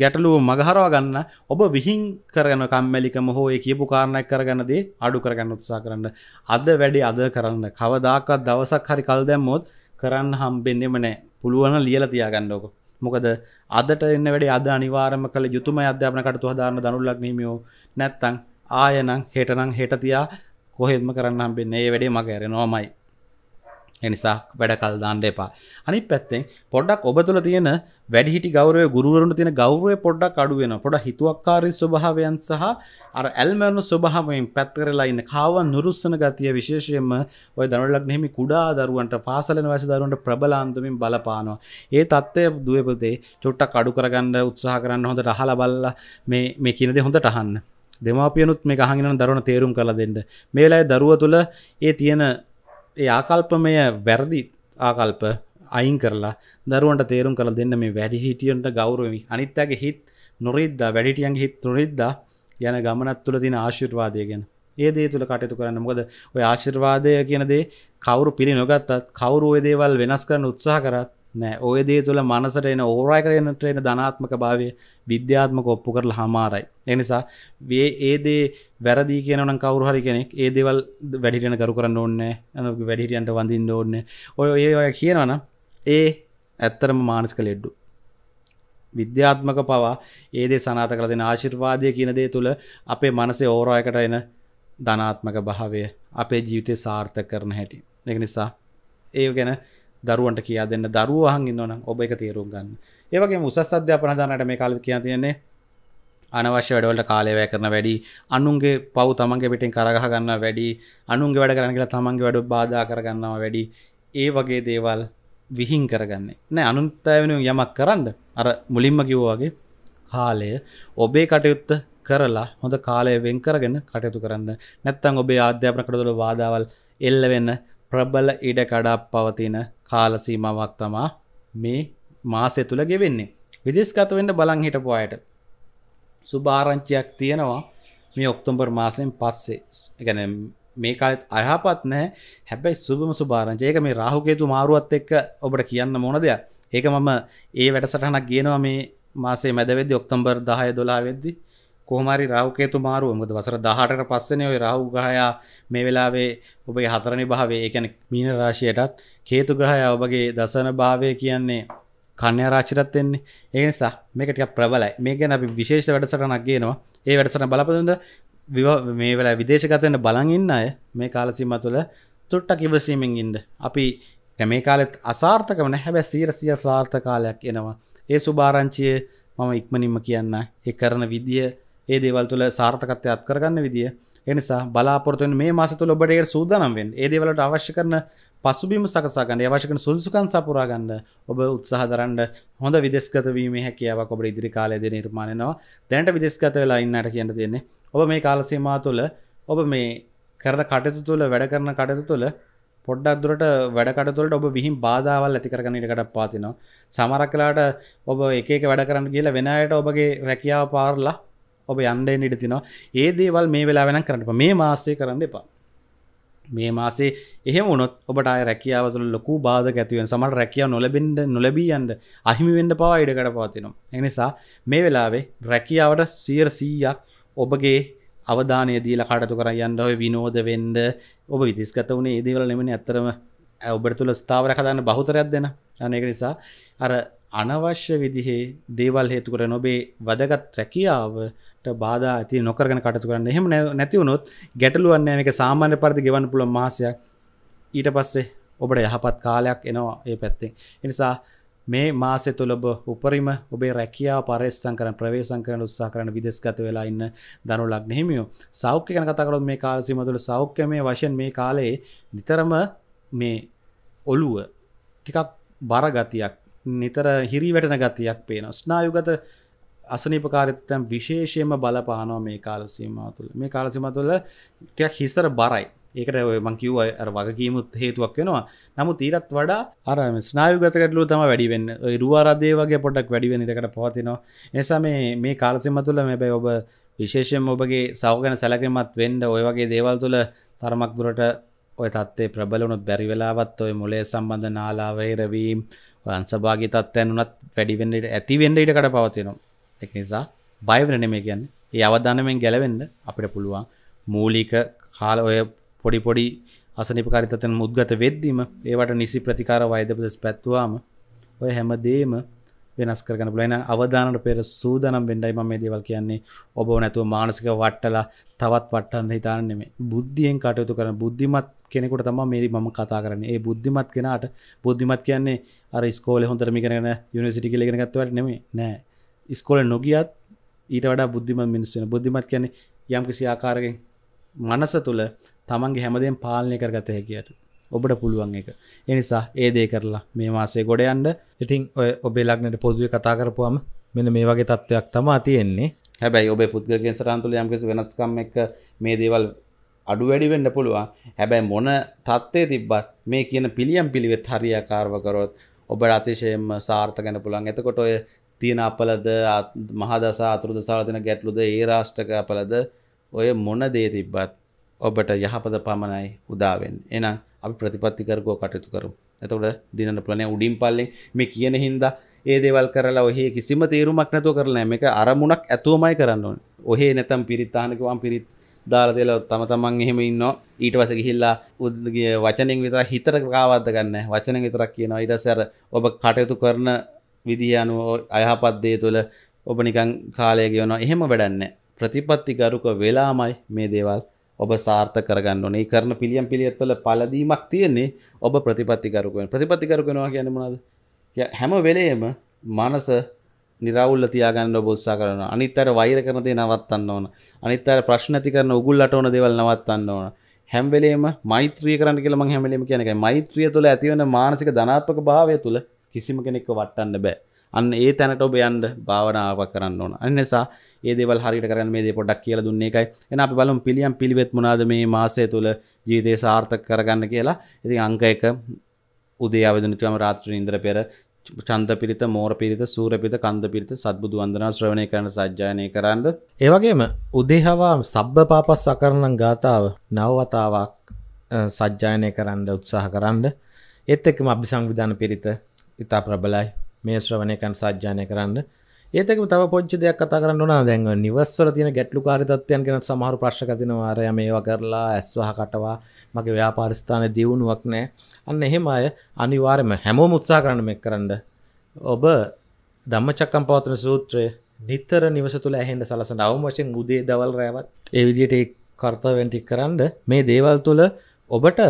ගැටලුව මගහරවා ගන්න ඔබ විහින් කරගන කම්මැලිකම හෝ ඒ කියපු කාරණයක් කරගන්නදේ අඩු කරගන්න උත්සා කරන්න අද වැඩි අද කරන්න කවදාකත් දවසක් හරි කල් දැම්මොත් කරන්න හම්බෙන්නෙම නෑ පුළුවන ලියල තියාගන්නඩෝක මොකද අදට එන්න වැඩ අද අනිවාරම කළ යුතුම අධ්‍යාපන කටතු හදාරන්න දනුල්ලක් නීමියෝ නැත්තං ආයනං හෙටනං හෙටතියා කොහෙත්ම කරන්න හම්බෙන්නේ ඒ වැඩේ මගැරෙනවාමයි එනිසා වැඩ කල් දාන්න එපා අනි පැත්තෙන් පොඩ්ඩක් ඔබ තුළ තියෙන වැඩිහිටි ගෞරය ගුරුවරුන් තියෙන ගෞරය පොඩ්ඩක් අඩුවෙන පොඩ හිතුවක්කාරි ස්වභාවයන් සහ අර ඇල්මරනු ස්වභාවයෙන් පැත්කරලා ඉන්න කාවන් නුරුස්සන ගතිය විශේෂයෙන්ම ඔය දනුලක් නෙමි කුඩා දරුවන්ට පාසලන වැස දරුවන්ට ප්‍රබලාන්තමින් බලපානවා ඒ තත්ත්වය දුවපතේ චොට්ටක් අඩු කරගන්න උත්සාහ කරන්න හොඳ රහල බල්ල මේ මේ කියනද හොඳට අහන්න දෙමාපියනුත් මේ අහගෙන දරුණ තේරුම් කළ දෙන්න මේලායි දරුව තුළ ඒ තියෙන ඒ ආකල්පමය වැරදි ආකල්ප අයින් කරලා දරුවන්ට තේරුම් කළ දෙන්න මේ වැඩිහිටියන්ට ගෞරුවමි අනිත්තගේ හිත් නොරිද්ද වැඩිටියන් හිත් තුරිද්ද යන ගමනත් තුළ තින ආශිර්වාදය ගැන ඒ දේ තුළ කටයුතු කරන්න මොකද ඔය ආශිර්වාදය කියනදේ කවරු පිළි නොගත්තත් කවරු ඔය දේවල් වෙනස් කරන උත්සාහ කරත් නෑ ඔය දේ තුළ මනසට එන ඕරයි කරනට එන ධනාත්මක භාවය විද්‍යාත්මක ඔප්පු කරලා හමාරයි එනිසා වේ ඒදේ වැරදි කියනන කවරුහරි කෙනෙක් ඒ දෙවල් වැඩිටන කරු කරන්න ඕන්න වැඩිටියන්ට වඳින්න ඕන්න ඔය ඒ කියනවන ඒ ඇත්තරම මානස්ක ලෙඩ්ඩු විද්‍යාත්මක පවා ඒදේ සනාත කරතින ආශිර්වාදය කියනදේ තුළ අපේ මනසේ ඕරෝයකට එන ධනාත්මක භාවය අපේ ජීවිතය සාර්ථ කරන හැටි එක නිසා ඒ ගැන දරුවන්ට කියා දෙන්න දරුවහන් ඉන්නවන ඔබ එක තේරුම් ගන්න ඒවගේ උසස් අධ්‍යාපන දානට මේ කාල කියා තියන්නේ අනවශ්‍ය වැඩවලට කාලයවය කරන වැඩි අනුන්ගේ පව් තමන්ගේ පිටින් කරගහ ගන්න වැඩි අනුන්ගේ වැඩ කරන කියලා තමන්ගේ වැඩ බාධා කරගන්නවා වැඩි ඒ වගේ දේවල් විහින් කරගන්නේ නෑ අනුන්තය වෙනුම් යමක් කරන්න අර මුලින්ම කිව්වාගේ කාලය ඔබේ කටයුත්ත කරලා හොඳ කාලය වෙන් කරගෙන කටයුතු කරන්න නැත්තං ඔබේ අධ්‍යාපන කටතුළ බාධාවල් එල්ල වෙන්න ප්‍රබල ඉඩකඩා පවතින කාලසීමාවක් තමා මේ මාසය තුළ ගෙවෙන්නේ විදිස්ගතවෙන්න බලං හිටපු අයට සුභාරංචියක් තියෙනවා මේ ඔක්තුම්බර් මාසයෙන් පස්සේ ගැන මේ කාලෙත් අයහපත් නෑ හැබැයි සුබම සුභාරංචයක මේ රාහුකේතු මාරුවත් එක්ක ඔබට කියන්න මොන දෙයක් ඒක මම ඒ වැඩසටහනක් ගේනවා මේ මාසේ මැදවෙදදි ඔක්තම්බර් දහය දොලා වෙද්දි කෝමරි රාහුකේතු මාරුව මුද වසර දහටට පස්සනේ ඔය රාහු ගහයා මේ වෙලාවේ ඔබේ හතරණි භාවේ එකැන මීන රාශියටත් කේතු ග්‍රහයා ඔබගේ දසන භාවය කියන්නේ කන්‍ය රාචිරත් එෙන්නේ ඒනිසා මේකටක ප්‍රබලයි මේ ගැන අපි විශේෂ වැඩසටනක් ගේනවා ඒ වැඩසට බලපදද මේ වෙලා විදේශගතයන බලන් ඉන්න අය මේ කාලසිම තුළ තුට්ටක් ඉවසීමෙන් ඉන්ඩ අපි මේ කාලෙත් අසාර්ථක වන හැබැ සීරසිය සාර්ථ කාලයක් එනවා ඒ සුභාරංචිය මම ඉක්මනින්ම කියන්න ඒ කරන විදිිය ඒ දේවල් තුළ සාර්ථකත්ය අත් කරගන්න විදිිය එනිසා බලාපොරතුන් මේ මාස තුළ ඔබට සූදානම්ෙන් ඒ දේවලට අවශ්‍ය කරන පසුබිම සකසාගන්න අවශකන සුල්සුකන් සපුරාගන්න ඔබ උත්සාහදරන්න හොඳ විදෙස්ගතවීම හැකියාවක් ඔබ ඉදිරි කාලයද නිර්මාණයනවා දැනට විදෙස්ගත වෙලා ඉන්නට කියන්න තියන්නේ ඔබ මේ කාලසේමා තුළ ඔබ මේ කරන කටයුතු තුළ වැඩ කරන කටයුතු තුළ පොඩ්ඩක්දුරට වැඩකටතුලට ඔබ විහිම් බාධාවල් ඇතිකරගනිටකට පාතිනවා සමරක්කලාට ඔබ එකක වැඩ කරන්න කියලා වෙනයට ඔබගේ රැකියාව පාරලා ඔබ යන්ඩෙන් ඉඩතිනවා ඒ දේවල් මේ වෙලා වෙන කරට මේ මාස්සේ කරන්න එපා මේ මාසේ එහෙමනොත් ඔබට රැකියාවතුල ලොකු බාධ ඇතිවෙන් සමට රැකියාව නොලබෙන්ට නොලබීයන්ද අහිමිවෙන්ඩ පවා ඉඩකට පවතිනවා. එනිසා මේ වෙලාවේ රැකියාවට සියර් සීයක් ඔබගේ අවධානය දීල කටතු කර යන්න ඔය විනෝද වෙන්ඩ ඔබ විදිස්ගත වුණේ ඒදවල නෙමනි ඇත්තරම ඔබට තුළ ස්ථාවර කදන්න බහතරයක් දෙන අනෙක නිසා අර අනවශ්‍ය විදිහේ දේවල් හේතුකර නොබේ වදගත් රැකියාවට බාධා ඇති නොකරගෙන කටතු කරන්න එහෙම නැතිවුණොත් ගැටලුවන්න මේක සාමාන්‍ය පරිදි ගෙවන්න පුළ මාසයක් ඊට පස්සේ ඔබට යහපත් කාලයක් එනවා ඒ පැත්තෙන් එනිසා මේ මාසෙ තුළ ඔබ උපරිම ඔබේ රැකියාව පරිස්සම් කරන ප්‍රවේශම් කරන උත්සාහ කරන විදේශගත වෙලා ඉන්න ධනු ලග්න හිමියෝ සෞඛ්‍ය ගැන කතා කරොත් මේ කාල සීමාව තුළ සෞඛ්‍යමය වශයෙන් මේ කාලේ නිතරම මේ ඔළුව ටිකක් බරගතියක් නිතර හිරි වැටන ගතියක් පේන ස්නායුගත අසනිපකාරිතතැම් විශේෂයම බලපානෝ මේ කාලසීමා තුළ මේ කාලසිම තුළ ටයක් හිස්සර බරයි ඒකට මං කිව්ව වගකීමුත් හේතුවක් වෙනවා නමු තීරත් වඩා අරම ස්නායුගතකටලු තම වැඩිවෙන්න රුවාරදේ වගේ පොටක් වැඩිවෙන එකට පවතිනවා නිසා මේ මේ කාලසිම තුළ මෙබැයි ඔබ විශේෂයෙන් ඔබගේ සෞගන සැලකමත් වෙන්ඩ ඔය වගේ දේවල් තුළ තරමක් දුරට ඔය තත්ේ ප්‍රබලුණුත් බැරිවෙලාවත් ඔය මොලේ සම්බඳ නාලාවෛරවීම් අන්සභාගේ තත්වයන් වනත් වැඩිවෙන්නට ඇතිවෙන්න ඉටකට පවතිනවා එක නිසා බයවරන මේ ගැන් ඒ අවධානමෙන් ගැලවෙන්න අපිට පුළුවන් මූලික කාල ඔය පොඩිපොඩි අසනිපකාරිතතන මුද්ගත වෙද්දීම ඒවට නිසි ප්‍රතිකාර වෛදපදස් පැත්තුවාම ඔය හැමදේම වෙනස් කරගන පුලයින අවධානට පෙර සූදනම් වෙන්ඩයි ම මේ දේවල් කියන්නේ ඔබ නැතුව මානසික වට්ටලා තවත් වටන්න හිතාන්නෙම බුද්ධියෙන් කටයුතු කරන බුද්ධිමත් කෙනෙකුට තම මේ මම කතා කරන්න ඒ බුද්ධිමත් කෙනට බුද්ධිමත් කියන්නේ අර ස්කෝල හොඳරමි කරන යුනිසිටි කලගෙන ගත්වට නෙමේ නෑ ස්කෝල නොගියත් ඊට වඩා බුද්ධිමත් මිනිස්සන බුද්ධිමත් කියන්නේ යම් කිසි ආකාරගෙන් මනස තුළ තමන්ගේ හැමදෙන් පාලනය කරගත හැකියට ඔබට පුළුවන් එක එනිසා ඒ දේ කරලා මේ මාසේ ගොඩ යන්ඩ ඉතින් ඔය ඔබේ ලක්නට පොදුව කතා කරපුවාම මෙන මේ වගේ තත්ත්වයක් තමා තියෙන්නේ හැබැයි ඔබේ පුද්ගලගෙන් සටන්තුල යම්කිසි වෙනස්කම් එක්ක මේ දේවල් අඩු වැඩි වෙන්න පුළුවන් හැබැයි මොන තත්ත්වයේ තිබ්බත් මේ කියන පිළියම් පිළිවෙත් හරියාකාරව කරොත් ඔබට අතිශයම සාර්ථක වෙන්න පුළුවන්. එතකොට ඔය තියෙන අපලද මහදස අතුරුදසාවල තියෙන ගැටලුද ඒ රාෂ්ටක අපලද ඔය මොන දේ තිබ්බත් ඔබට යහපත පමණයි උදා වෙන්නේ. එහෙනම් අපි ප්‍රතිපත්තිකරගෝ කටයුතු කරු ඇතකට දිනන පලනය උඩින් පල්ලෙන් මේ කියන හින්දා ඒ දේවල් කරලා ඔහේ කිසිම තේරුමක් නැතුව කරලා මේක අරමුණක් ඇතුවමයි කරන්න ඕන ඔහේ නැතම් පිරිත්තානකවන් පිරිත් දාලා දෙලා තම තමන් එහෙම ඉන්නවා ඊට පස්සේ ගිහිල්ලා උද්ගේ වචනෙන් විතරක් හිතට කාවද්ද ගන්න වචනෙන් විතරක් කියනවා ඊට පස්සේ අර ඔබ කටයුතු කරන විදිය අනුව අයහපත් දේ තුළ ඔබ නිකන් කාලය ගෙවනවා එහෙම වැඩන්නේ ප්‍රතිපත්තිගරුක වෙලාමයි මේ දේවල් ඔබ සාර්ථ කරගන්න ඕනේ කරන පිළියම් පිළියත්වල පලදීමක් තියෙන්නේ ඔබ ප්‍රතිපත්තිකරුකෙන් ප්‍රතිපත්තිකරුකෙනවා කියන්නේ මොනවද හැම වෙලේම මනස නිරවුල්ල තියාගන්න බොස්සා කරන අනිත්තර වෛර කරන දේ නවත්තන්න ඕන අනිත්තර ප්‍රශ්න ඇති කරන උගුල්ලට ඕන දේවල් නවත්තන්න ඕන හැම්වෙලේම මෛත්‍රිය කරන්න කියලා මං හැමලේම කියන එකයි මෛත්‍රිය තුළ ඇතිවන මානසික ධනාත්මක භාවය තුළ කිසිම කෙනෙක්ව වටන්න බෑ අන්න ඒ තැනට ඔබ යන්න භාවනාවක් කරන්න ඕන. ඒ නිසා ඒ දේවල් හරියට කරගෙන මේ දේ පොඩ්ඩක් කියලා දුන්නේ එකයි. එහෙනම් අපි බලමු පිළියම් පිළිවෙත් මොනවාද මේ මාසය තුල ජීවිතේ සාර්ථක කරගන්න කියලා. ඉතින් අංක 1 උදේ ආවදිනුතුම රාත්‍රී නින්දර පෙර චන්ද පිරිත මෝර පිරිත සූර පිරිත කන්ද පිරිත සද්බුදු වන්දනා ශ්‍රවණය කරන සජ්ජායනය කරන්න. ඒ වගේම උදේහවා සබ්බ පාපස් අකරණම් ගාතාව නවවතාවක් සජ්ජායනය කරන්න උත්සාහ කරන්න. ඒත් එක්කම අභිසංවිධාන පිරිත ඊට ප්‍රබලයි. මේ ශ්‍රවණයකන් සාජ්‍යානය කරන්න ඒතක තව පොච්ච දෙයක් කතා කරන්න ඕන දැන් නිවස්සල තියෙන ගැටලු කාරිතත්වයන් ගැන සමහර ප්‍රශ්න කරනවා අර මේවා කරලා ඇස්වහ කටවා මගේ ව්‍යාපාර ස්ථාන දියුණුවක් නැහැ අන්න එහෙම අය අනිවාර්යයෙන්ම හැමෝම උත්සාහ කරන්න මේක කරන්න ඔබ ධම්මචක්කම්පවත්තන සූත්‍රය නිතර නිවස තුල ඇහෙන්න සලසන අවම වශයෙන් උදේ දවල් රැවත් ඒ විදිහට ඒ කර්තව්‍යයන් ටික කරන්ඩ මේ දේවල් තුල ඔබට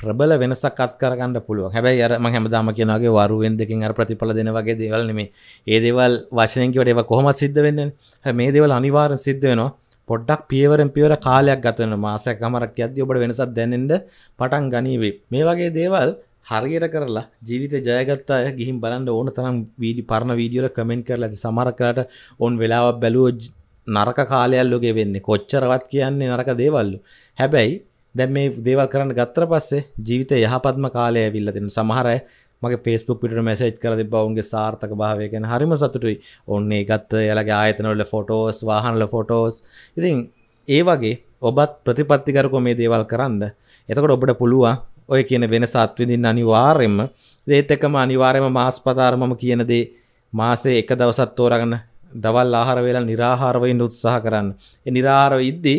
ප්‍රබල වෙනසක් අත්කරගන්න පුළුව හැබැයි අර ම හැමදාම කියනගේ වරුවෙන් දෙකින් අර ප්‍රතිඵල දෙන වගේ දේවල් නෙමේ ඒ දේවල් වශනයකිවට ඒව කොහොමත් සිද්ධ වෙන්න මේ දේවල් අනිවාර සිද්ධ වෙනවා පොඩ්ඩක් පියවරෙන් පියවර කාලයක් ගතන මාසයක් අමරක් අද ඔබට වෙනසත් දැනෙන්ට පටන් ගනීවේ මේ වගේ දේවල් හරියට කරලා ජීවිත ජයගත්තා ගිහිම් බලන්න ඕන තරම් වීඩි පරණ වීඩියෝල කමෙන්ට කරලා ඇති සමරකලාට ඔවන් වෙලාවක් බැලුව නරක කාලයල්ලෝගේ වෙන්නේ කොච්චරවත් කියන්නේ නරක දේවල්ලු හැබැයි දැන් මේ දේවල් කරන්න ගත්තර පස්සේ ජීවිත යහපත්ම කාලය ඇවිල්ල දෙන සමහරය මගේ පෙස්බුක් පිට මැසේජ් කරද බවුන්ගේ සාර්ථක භාවය ගැන හරිම සතුටුයි ඔන්නේ ගත්ත එලගේ ආයතනවල ෆොටෝස් වාහන්ල ෆොටෝස් ඉතින් ඒ වගේ ඔබත් ප්‍රතිපත්තිකරකෝ මේ දේවල් කරන්න එතකොට ඔබට පුළුවන් ඔය කියන වෙන සත්විඳින් අනිවාර්යෙන්ම දේත් එකම අනිවාර්යම මාස්පතාරමම කියන දේ මාසේ එක දවසත් තෝරගන්න දවල් ආහාර වේලා निराහාරව ඉන්න උත්සාහ කරන්න. ඒ निराහාරව ඉද්දී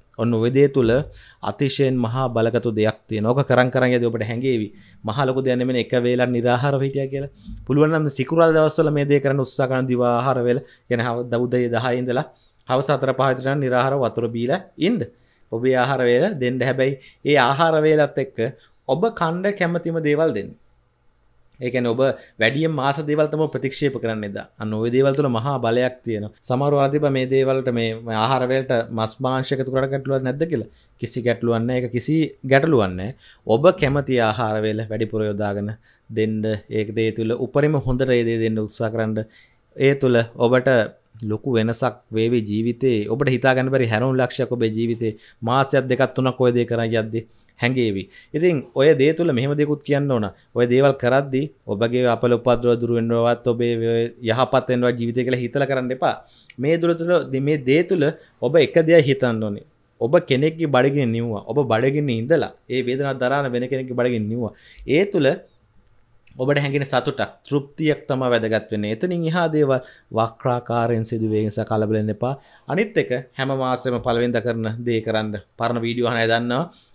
ඔන්න වෙදේ තුළ අතිශයෙන් මහා බලකතු දෙයක් තිය නොක කරන් කරන්න ඇද ඔබට හැඟේවි මහලොක දැනම එක වෙලා නිරහර හිටිය කියලා පුළුවන්නම් සිකුරල් දවස්සල මේ දේ කරන උත්සාකරන දිවාහර වෙල ගෙන හව දෞද්ධය දහයිඉඳලා හවස අතර පහතිට නිරහර වතුර බීල ඉන්ඩ ඔබේ ආහාරවේල දෙන්ඩ හැබැයි ඒ ආහාරවේලත් එක්ක ඔබ කණ්ඩ කැමතිම දේවල් දෙන්න ඒකන ඔබ වැඩිය මාස දේවල්තම ප්‍රතික්ෂේප කරන්න ද අන්න ඔය දේවල්තුල මහා බලයක් තියෙන සමරු අධිප මේ දේවල්ට මේ ආහරවලට මස් භාංශක තුරට ගැටලුව නැද කියලා කිසි ගැටලුවන්න එක කිසි ගැටලුවන්න ඔබ කැමති ආහාරවේල වැඩිපුර යොදාගෙන දෙන්ඩ ඒක දේ තුළ උපරිම හොඳ රේදේ දෙන්න උත්සා කරන්න ඒ තුළ ඔබට ලොකු වෙනසක් වේවේ ජීවිතේ ඔබට හිතාගන්න බරි හැරුම් ලක්ෂක ඔබේ ජීවිතේ මාසයක් දෙකත් තුනක් කොයදේ කර යද්දී හැඟේවි ඉතින් ඔය දේ තුළ මෙහම දෙකුත් කියන්න ඕන ඔය දේවල් කරද්දි ඔබගේ අපල උපද්‍රව දුරුවෙන්ඩුවත් ඔබේ යහපත්තෙන්වා ජීවිතය කළ හිතල කරන්න එපා මේ දුර තුළ දෙමේ දේ තුළ ඔබ එක දෙය හිතන්න ඕනේ ඔබ කෙනෙක්ගේ බඩගෙන නිවවා ඔබ බඩගෙන ඉඳලා ඒ වේදනා දරාන වෙන කෙනෙක් බඩගෙන නිවවා ඒ තුළ ඔබට හැඟෙන සතුටක් තෘප්තියක් තම වැදගත්වෙන එතනින් එහා දේව වක්්‍රාකාරයෙන් සිදුවේගස කලබලන්න එපා අනිත් එක හැම මාසම පලවෙද කරන දේ කරන්න පරණ වීඩියෝ හනය දන්නවා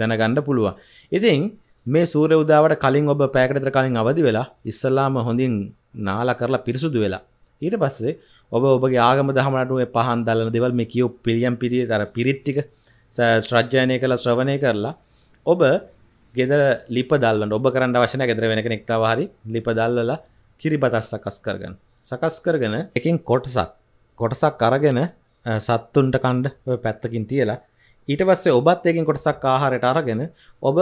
දැනගණ්ඩ පුළුවන් ඉතින් මේ සූර උදාවට කලින් ඔබ පෑකටතර කලින් අවදි වෙලා ඉස්සල්ලාම හොඳින් නාලා කරලා පිරිසුදු වෙලා ඊට පස්සේ ඔබ ඔබගේ ආගම දහමටුවේ පහන් දල්ලන දෙවල් මේ කියෝ පිළියම් පිරිය තර පිරිත්තික ශ්‍රජ්ජානය කළ ශ්‍රවණය කරලා ඔබ ගෙද ලිප දල්ලන්න ඔබ කරන්න වශන ගෙදර වෙන කෙනෙක්ටව හරි ලිප දල්ලලා කිරිබතස් සකස් කරගන්න සකස් කරගෙන එකින් කොටසක් කොටසක් අරගෙන සත්තුන්ට කණ්ඩ පැත්තකින් තියලා ඊට පස්සේ ඔබත් ඒකින් කොටසක් ආහාරයට අරගෙන ඔබ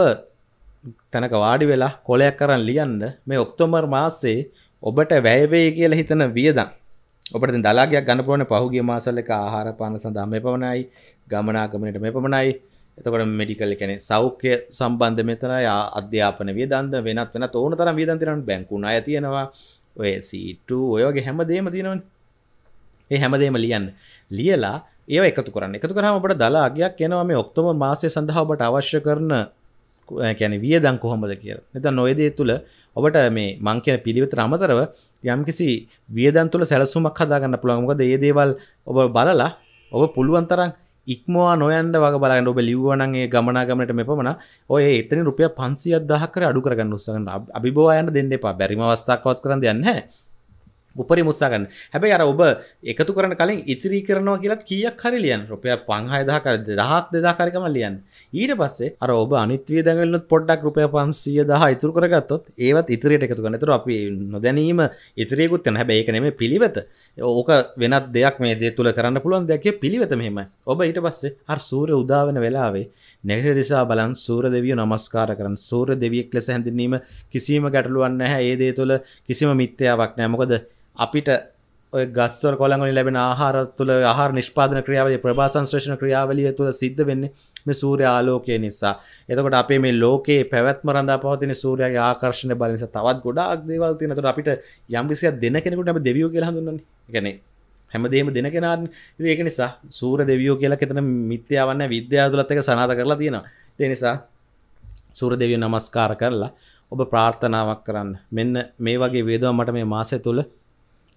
තැනක වාඩි වෙලා කොලයක් කරන් ලියන්න මේ ඔක්තෝබර් මාසේ ඔබට වැයවෙයි කියලා හිතන වියදම් ඔබට දලාගයක් ගන්න පුළුවන් පහුගිය මාසවල එක ආහාර පාන සඳහා මේ පමණයි ගමනාගමනයට මේ පමණයි එතකොට මෙඩිකල් කියන්නේ සෞඛ්‍ය සම්බන්ධ මෙතනයි අධ්‍යාපන වියදම්ද වෙනත් වෙනත් ඕන තරම් වියදම් තියෙනවා බැංකු ණය තියෙනවා ඔය C2 ඔය වගේ හැම දෙයක්ම තියෙනවනේ ඒ හැම දෙයක්ම ලියන්න ලියලා ඒ එකතු කරන්න එකතු කරහම ඔබට දලාගයක් යනවා මේ ඔක්තම මාසය සඳහා ඔබට අවශ්‍ය කරන කැන වියදං කොහොමද කිය එත නොයදේ තුළ ඔබට මේ මංකයන පිළිවෙත අමතරව යම්කිසි වියදන් තුළ සැලසුමක් හදාගන්න පුළුවන්මකද ඒ දේවල් ඔබ බලලා ඔබ පුළුවන්තරන් ඉක්මවා නොයන්ද වග බලන්න ඔබ ලිව්වනගේ ගමනාගමට මෙපමන ඔය එතන රුපිය පන්සිය දහකර අඩු කරගන්න උත්සගන්න අභිබෝයන්න දෙන්න එපා බැරිම අවස්ථාවක්වත් කරන්න යන්න උපරි මුත්සාගන්න හැබැයි අර ඔබ එකතු කරන කලින් ඉතිරි කරනවා කියලත් කියක් හරි ලියන් රුපය පංහයදාකර දහක් දෙදාකාරකම ලියන් ඊට පස්සේ අර ඔබ අනිත්වී දැගල්ල පොඩ්ඩක් රුපය පන්සිය දහ ඉතුර කරගත්තොත් ඒවත් ඉතිරියට එකතු කනතුර අපි නොදැනීම ඉතිරයකුත්තන හැබැයික නෙම පිළිවෙත ඕක වෙනත් දෙයක් මේ දේ තුළ කරන්න පුළුවන් දෙයක් පිළිවෙත මෙහෙම ඔබ ඊට පස්සේ අර සූරය උදාවෙන වෙලාවේ නැහිර දිසා බලන් සූර දෙවිය නමස්කාර කරන සූර දෙවියෙක් ලෙස හැඳින්ීම කිසිීම ගැටලුවන්න හැ ඒදේ තුළ කිසිම මිත්‍යාවක් නෑමොකද අපිට ඔය ගස්වල කොළගනි ලැබෙන ආහාර තුළ ආහාර නිෂ්පාදන ක්‍රියාවලිය ප්‍රභාසංශ්‍රේෂණ ක්‍රියාවලිය තුළ සිද්ධ වෙන්නේ මේ සූර්ය ආලෝකය නිසා එතකොට අපේ මේ ලෝකයේ පැවැත්ම රඳා පවතින සූර්යගේ ආකර්ශණය බල නිසා තවත් ගොඩාක් දේවල් තියෙනවා. ඒතකොට අපිට යම් කිසියක් දෙන කෙනෙකුට අපි දෙවියෝ කියලා හඳුන්වන්නේ. ඒ කියන්නේ හැමදේම දෙන කෙනා. ඉතින් ඒක නිසා සූර්ය දෙවියෝ කියලා කෙතන මිත්‍යාවක් නැහැ. විද්‍යාවලත් එක සනාථ කරලා තියෙනවා. ඒ නිසා සූර්ය දෙවියන් නමස්කාර කරලා ඔබ ප්‍රාර්ථනාවක් කරන්න. මෙන්න මේ වගේ වේදවා මට මේ මාසය තුළ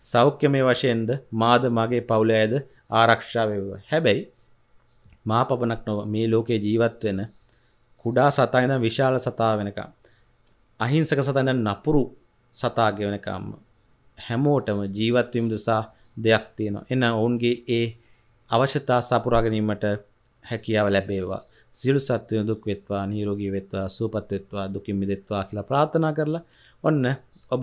සෞඛ්‍යමය වශයෙන්ද මාද මගේ පවුල ඇද ආරක්ෂාවව හැබැයි මා පපනක් නොව මේ ලෝකේ ජීවත් වෙන කුඩා සතායන විශාල සතා වෙනකම් අහිංසක සතන නපුරු සතාගේ වෙනකම්ම හැමෝටම ජීවත්වීම දෙසා දෙයක් තියෙනවා එන්න ඔවුන්ගේ ඒ අවශ්‍යතා සපුරාගැනීමට හැකියාව ලැබේවා සියලු සත්වයෝ දුක් වෙත්වා නිරෝගී වෙත්වා සුවපත් වෙත්වා දුකින් මිදෙත්වා කියලා ප්‍රාර්ථනා කරලා ඔන්න ඔබ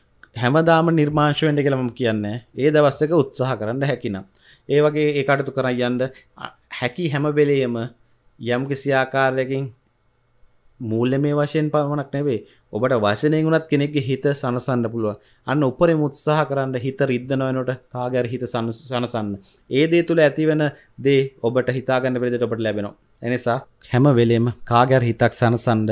හැමදාම නිර්මාංශවෙන්ට කළම කියන්න ඒ දවස්සක උත්සාහ කරන්න හැකිනම්. ඒ වගේ ඒ අටතු කර යන්ද හැකි හැමවෙලේම යම් කිසිආකාරයකින් මූල්ල මේ වශයෙන් පමණක් නැවේ ඔබට වශනය ගුණත් කෙනෙක්ගේ හිත සනසන්න පුළුව අන්න උපරි මුත්සාහ කරන්න හිත රිද්ධනවනට කාගැර හිත සනසන්න ඒ දේ තුළ ඇතිවෙන දේ ඔබට හිතාගන්න පෙරිදිට ඔබට ලැබෙනවා එනිසා හැම වෙලේම කාගැර හිතක් සනසන්ඩ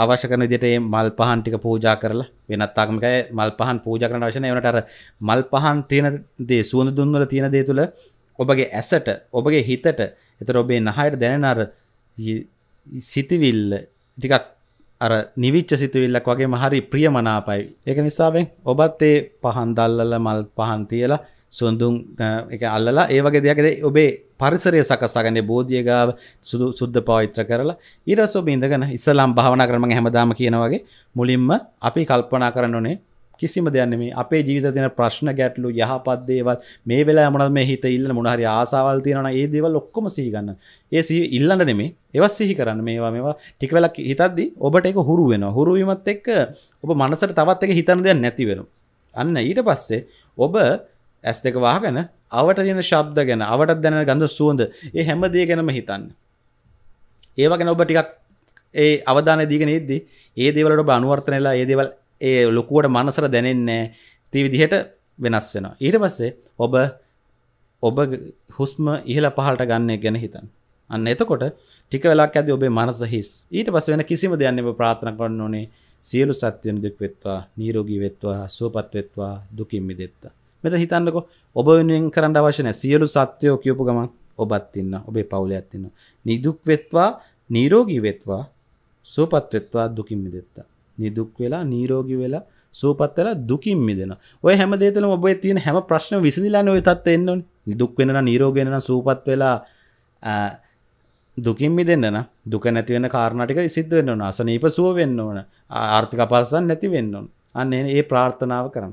අවශ්‍ය කරන විදිහට මේ මල් පහන් ටික පූජා කරලා වෙනත් ආගමික අය මල් පහන් පූජා කරන්න අවශ්‍ය නැහැ. ඒනට අර මල් පහන් තියෙන දේ සුවඳ දුම් වල තියෙන දේ තුල ඔබගේ ඇසට, ඔබගේ හිතට, ඒතර ඔබේ නහයට දැනෙන අර සිතවිල්ල ටිකක් අර නිවිච්ච සිතවිල්ලක් වගේම හරි ප්‍රියමනාපයි. ඒක නිසාවෙන් ඔබත් ඒ පහන් දැල්ලලා මල් පහන් තියලා සුඳුන් ඒක අල්ලලා ඒ වගේ දෙයක් ඔබේ පරිසරය සකසාගන්නේ බෝධිය ගාව සුදු සුද්ධ පවිත්‍ර කරලා ඊරස ඔබ ඉඳගෙන ඉස්සලාම් භාවනා කරන හැමදාම කියන වගේ මුලින්ම අපි කල්පනා කරන්න ඕනේ කිසිම දෙයන්න මේ අපේ ජීවිත තින ප්‍රශ්න ගැටලු යහපත් දේවල් මේ වෙලා මොනද මේ හිත ඉල්ල මොනහරි ආසාවල් තියෙනවන ඒ දේවල් ඔක්කොම සීගන්න ඒ සී ඉල්ලන්න නෙමේ එවස් සිහි කරන්න මේවා මේවා ටිකවෙලක් හිතද්දි ඔබට එක හුරු වෙන හුරුවීමත් එක්ක ඔබ මනසට තවත් එක හිතන දෙයක් නැතිවෙන අන්න ඊට පස්සේ ඔබ ඇස් දෙක වාගෙන අවට තියෙන ශබ්ද ගැන අවට දැන ගඳ සුවඳ ඒ හැම දේ ගැනම හිතන්න ඒවා ගැන ඔබ ටිකක් ඒ අවධානය දීගෙන ඉද්දි ඒ දේවලට ඔබ අනුවර්තනයලා ඒ දේවල් ඒ ලොකුවට මනසට දැනෙන්නේ ති විදිහට වෙනස් වෙනවා ඊට පස්සේ ඔබ ඔබ හුස්ම ඉහළ පහලට ගන්න ගැන හිතන් අන්න එතකොට ටික වෙලාක් ඇද ඔබේ මනස හිස් ඊට පස වෙන කිසිම දෙයන්න එම ප්‍රාථන කරන්න ඕනේ සියලු සත්‍යයන දුක් වෙත්වා නීරෝගී වෙත්වා සුවපත් වෙත්වා දුකින් මිදෙත්තා මෙත හිතන්නක ඔබ වෙනෙන් කරන්න අවශ්‍යන සියලු සත්‍යයෝ කියපු ගමන් ඔබත් ඉන්න ඔබේ පවුල ඇත්තින්න නිදුක් වෙත්වා නීරෝගී වෙත්වා සූපත්වෙත්වා දුකින් මිදෙත්තා නිදුක් වෙලා නීරෝගි වෙලා සූපත්තල දුකින් මිදෙන ඔය හැම දේතන ඔබ තියෙන හැම ප්‍රශ්න විසිදිලා ඔය තත් එන්න නිදුක් වෙන නීරෝගෙනන සූපත් වෙලා දුකින් මිදන්න දුක නැතිවෙන කාරණටික සිද්ධ වෙන්න ඕන අසනීප සුව වෙන්න ඕන ආර්ථික පාසන් නැති වෙන්න ඕන අන්න ඒ ප්‍රාර්ථනාව කරන්න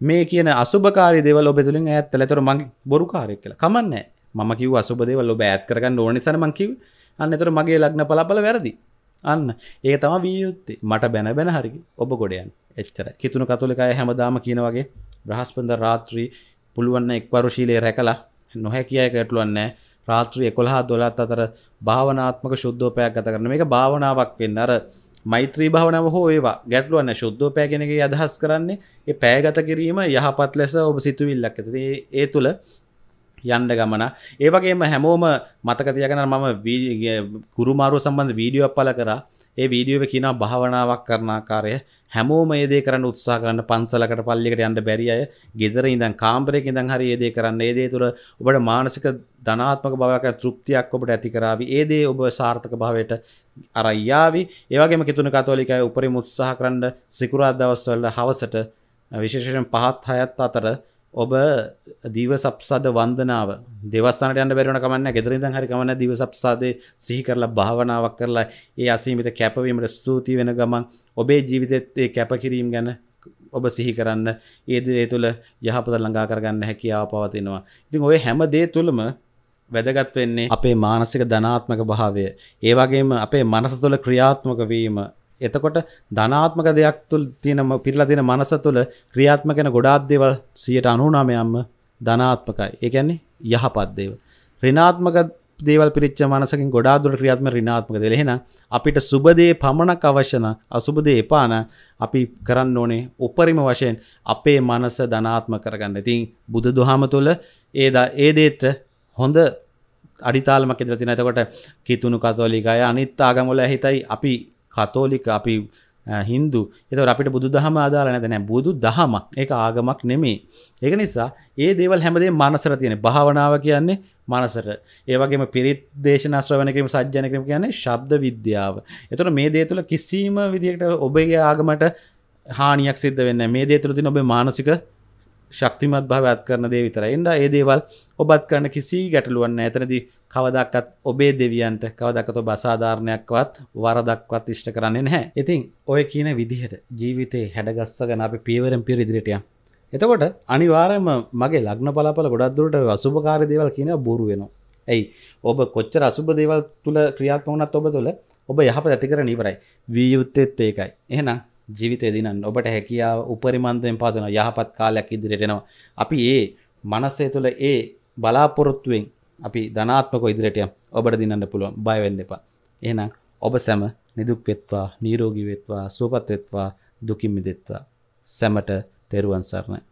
මේ කියන අසුභකාරය දෙවල් ඔබ තුළින් ඇත් ඇතර මගේ බොරුකාරයක් කියලා කමන්න මම කිව් අසුබදේවල් ඔබ ඇත් කරගන්න ඕනිසන මංකිව අන්නතර මගේ ලක්න පලාපල වැරදි අන්න ඒ තම වියයුත්තේ මට බැන බැන හරි ඔබ ගොඩයන් එච්චර කිතුුණු කතුලිකය හැමදාම කියන වගේ බ්‍රහස්පඳ රාත්‍රී පුළුවන්න එක්වරුශීලේ රැකලා නොහැ කියය කටලුවන්න රාත්‍රී එකොළහා දොලත් අතර භාවනාත්මක ශුද්ධෝපයක් ගත කරන මේ භාවනාවක් වෙන්න අර මෛත්‍රී භාවනාව හෝ ඒවා ගැටලුවන්න ශුද්ධෝ පෑගෙනගේ අදහස් කරන්නේ ඒ පෑගත කිරීම යහපත් ලෙස ඔබ සිතුවිල්ලක් ඇති ඒ තුළ යන්න ගමන ඒවගේම හැමෝම මතකතියගෙන මම ගුරුමාරු සම්බන්ධ වීඩියෝ පල කර ඒ වීඩියෝ කියන භාවනාවක් කරනාකාරය හැමෝම ඒදේ කරන්න උත්සා කරන්න පන්සලකට පල්ලිකට යන්න බැරි අය ගෙදර ඉඳන් කාම්පරයක ඉඳන් හරි ඒදේ කරන්න ඒදේ තුළ ඔබට මානසික ධනාත්මක භාවයක් තෘප්තියක් ඔබට ඇති කරાવી ඒදේ ඔබ සාර්ථක භාවයට අරයියාවි ඒවගේම කිතුන කතෝලිකය උපරි මුත්සාහ කරන්න සිකුරාත් දවස්වල හවසට විශේෂයෙන් පහත් හයත් අතර ඔබ දීව සප්සද වන්දනාව දෙවස්ථානට යන්න බැරිවන කමන්න ගෙදරින්දන් හරි කමන්න දීව සප්සාදේ සිහි කරලා භාවනාවක් කරලා ඒ අසීමිත කැපවීමට ස්තුති වෙන ගමන් ඔබේ ජීවිතත්තේ කැපකිරීම් ගැන ඔබ සිහි කරන්න ඒද ඒ තුළ යහපත ළඟා කරගන්න හැකියාව පවතිනවා ඉතින් ඔය හැම දේ තුළම වැදගත් වෙන්නේ අපේ මානසික ධනාත්මක භාවය ඒවගේම අපේ මනස තුළ ක්‍රියාත්මක වීම එතකොට ධනාත්මක දෙයක් තුළ තියෙනම පිරලා තියෙන මනස තුළ ක්‍රියාත්මක වෙන ගොඩාක් දේවල් 199ම ධනාත්මකයි. ඒ කියන්නේ යහපත් දේවල්. ඍණාත්මක දේවල් පිරිච්ච මනසකින් ගොඩාදුර ක්‍රියාත්ම රිනාත්මක දෙලෙහෙන අපිට සුබදේ පමණක් අවශ්‍යන අසුබදේ එපාන අපි කරන්න ඕනේ උපරිම වශයෙන් අපේ මනස ධනාත්ම කරගන්න ඉතින් බුදු දොහම තුළ ඒද ඒදේට හොඳ අඩිතාලමක් ඉදිර තින එතකොට කිතුුණු කතෝලිකය අනිත් ආගමුල හිතයි අපි කතෝලික අපි හින්දු එතවට අපිට බුදු දහම ආදාල නැතන බුදු දහමක් ඒක ආගමක් නෙමේ ඒක නිසා ඒ දේවල් හැමදේ මනසර තියෙන භාවනාව කියන්නේ මනසට ඒවගේම පිරිත් දේශන ශ්‍රවනකම සජ්ජනකම කියන්නේ ශබ්ද විද්‍යාව එතට මේ දේ තුළ කිසිීම විදිහට ඔබගේ ආගමට හානියක් සිද්ධ වෙන්න මේ දේ තුළ තින ඔබේ මානසික ශක්තිමත් භාවත් කරන දේ විතර එන්ඩ ඒ දේවල් ඔබත් කරන්න කිසි ගැටලුවන්න ඇතනදී කවදක්කත් ඔබේ දෙවියන්ට කවදකත බසාධාරණයක්වත් වරදක්වත් ඉෂ්ට කරන්නේ නැහැ ඉතින් ඔය කියන විදිහට ජීවිතේ හැඩගස්සගන අපි පීවරෙන් පිර ඉදිරිටය එතකොට අනිවාරයම මගේ ලග්න පලාපල ගොඩක්දුරට වසුභකාර දේවල් කියන බොරු වෙනවා ඇයි ඔබ කොච්චර අසුභ දේවල් තුළ ක්‍රියාත්මවනත් ඔබ තුළ ඔබ යහප ඇතිකර නිවරයි වියයුත්තෙත් ඒකයි එහෙනම් ජීවිතය දිනන් ඔබට හැකියාව උපරිමන්තයෙන් පාතන යහපත් කාලයක් ඉදිරිටෙනවා අපි ඒ මනස්සේ තුළ ඒ බලාපොරොත්තුවෙන් අපි ධනාත්මක ඉදිරටය ඔබට දින්නට පුළුවන් බයවෙන්න එපා එහනම් ඔබ සැම නිදුක් වෙත්වා නීරෝගී වෙත්වා සුවපත් වෙත්වා දුකින් මිදෙත්වා සැමට තෙරුවන් සරණයි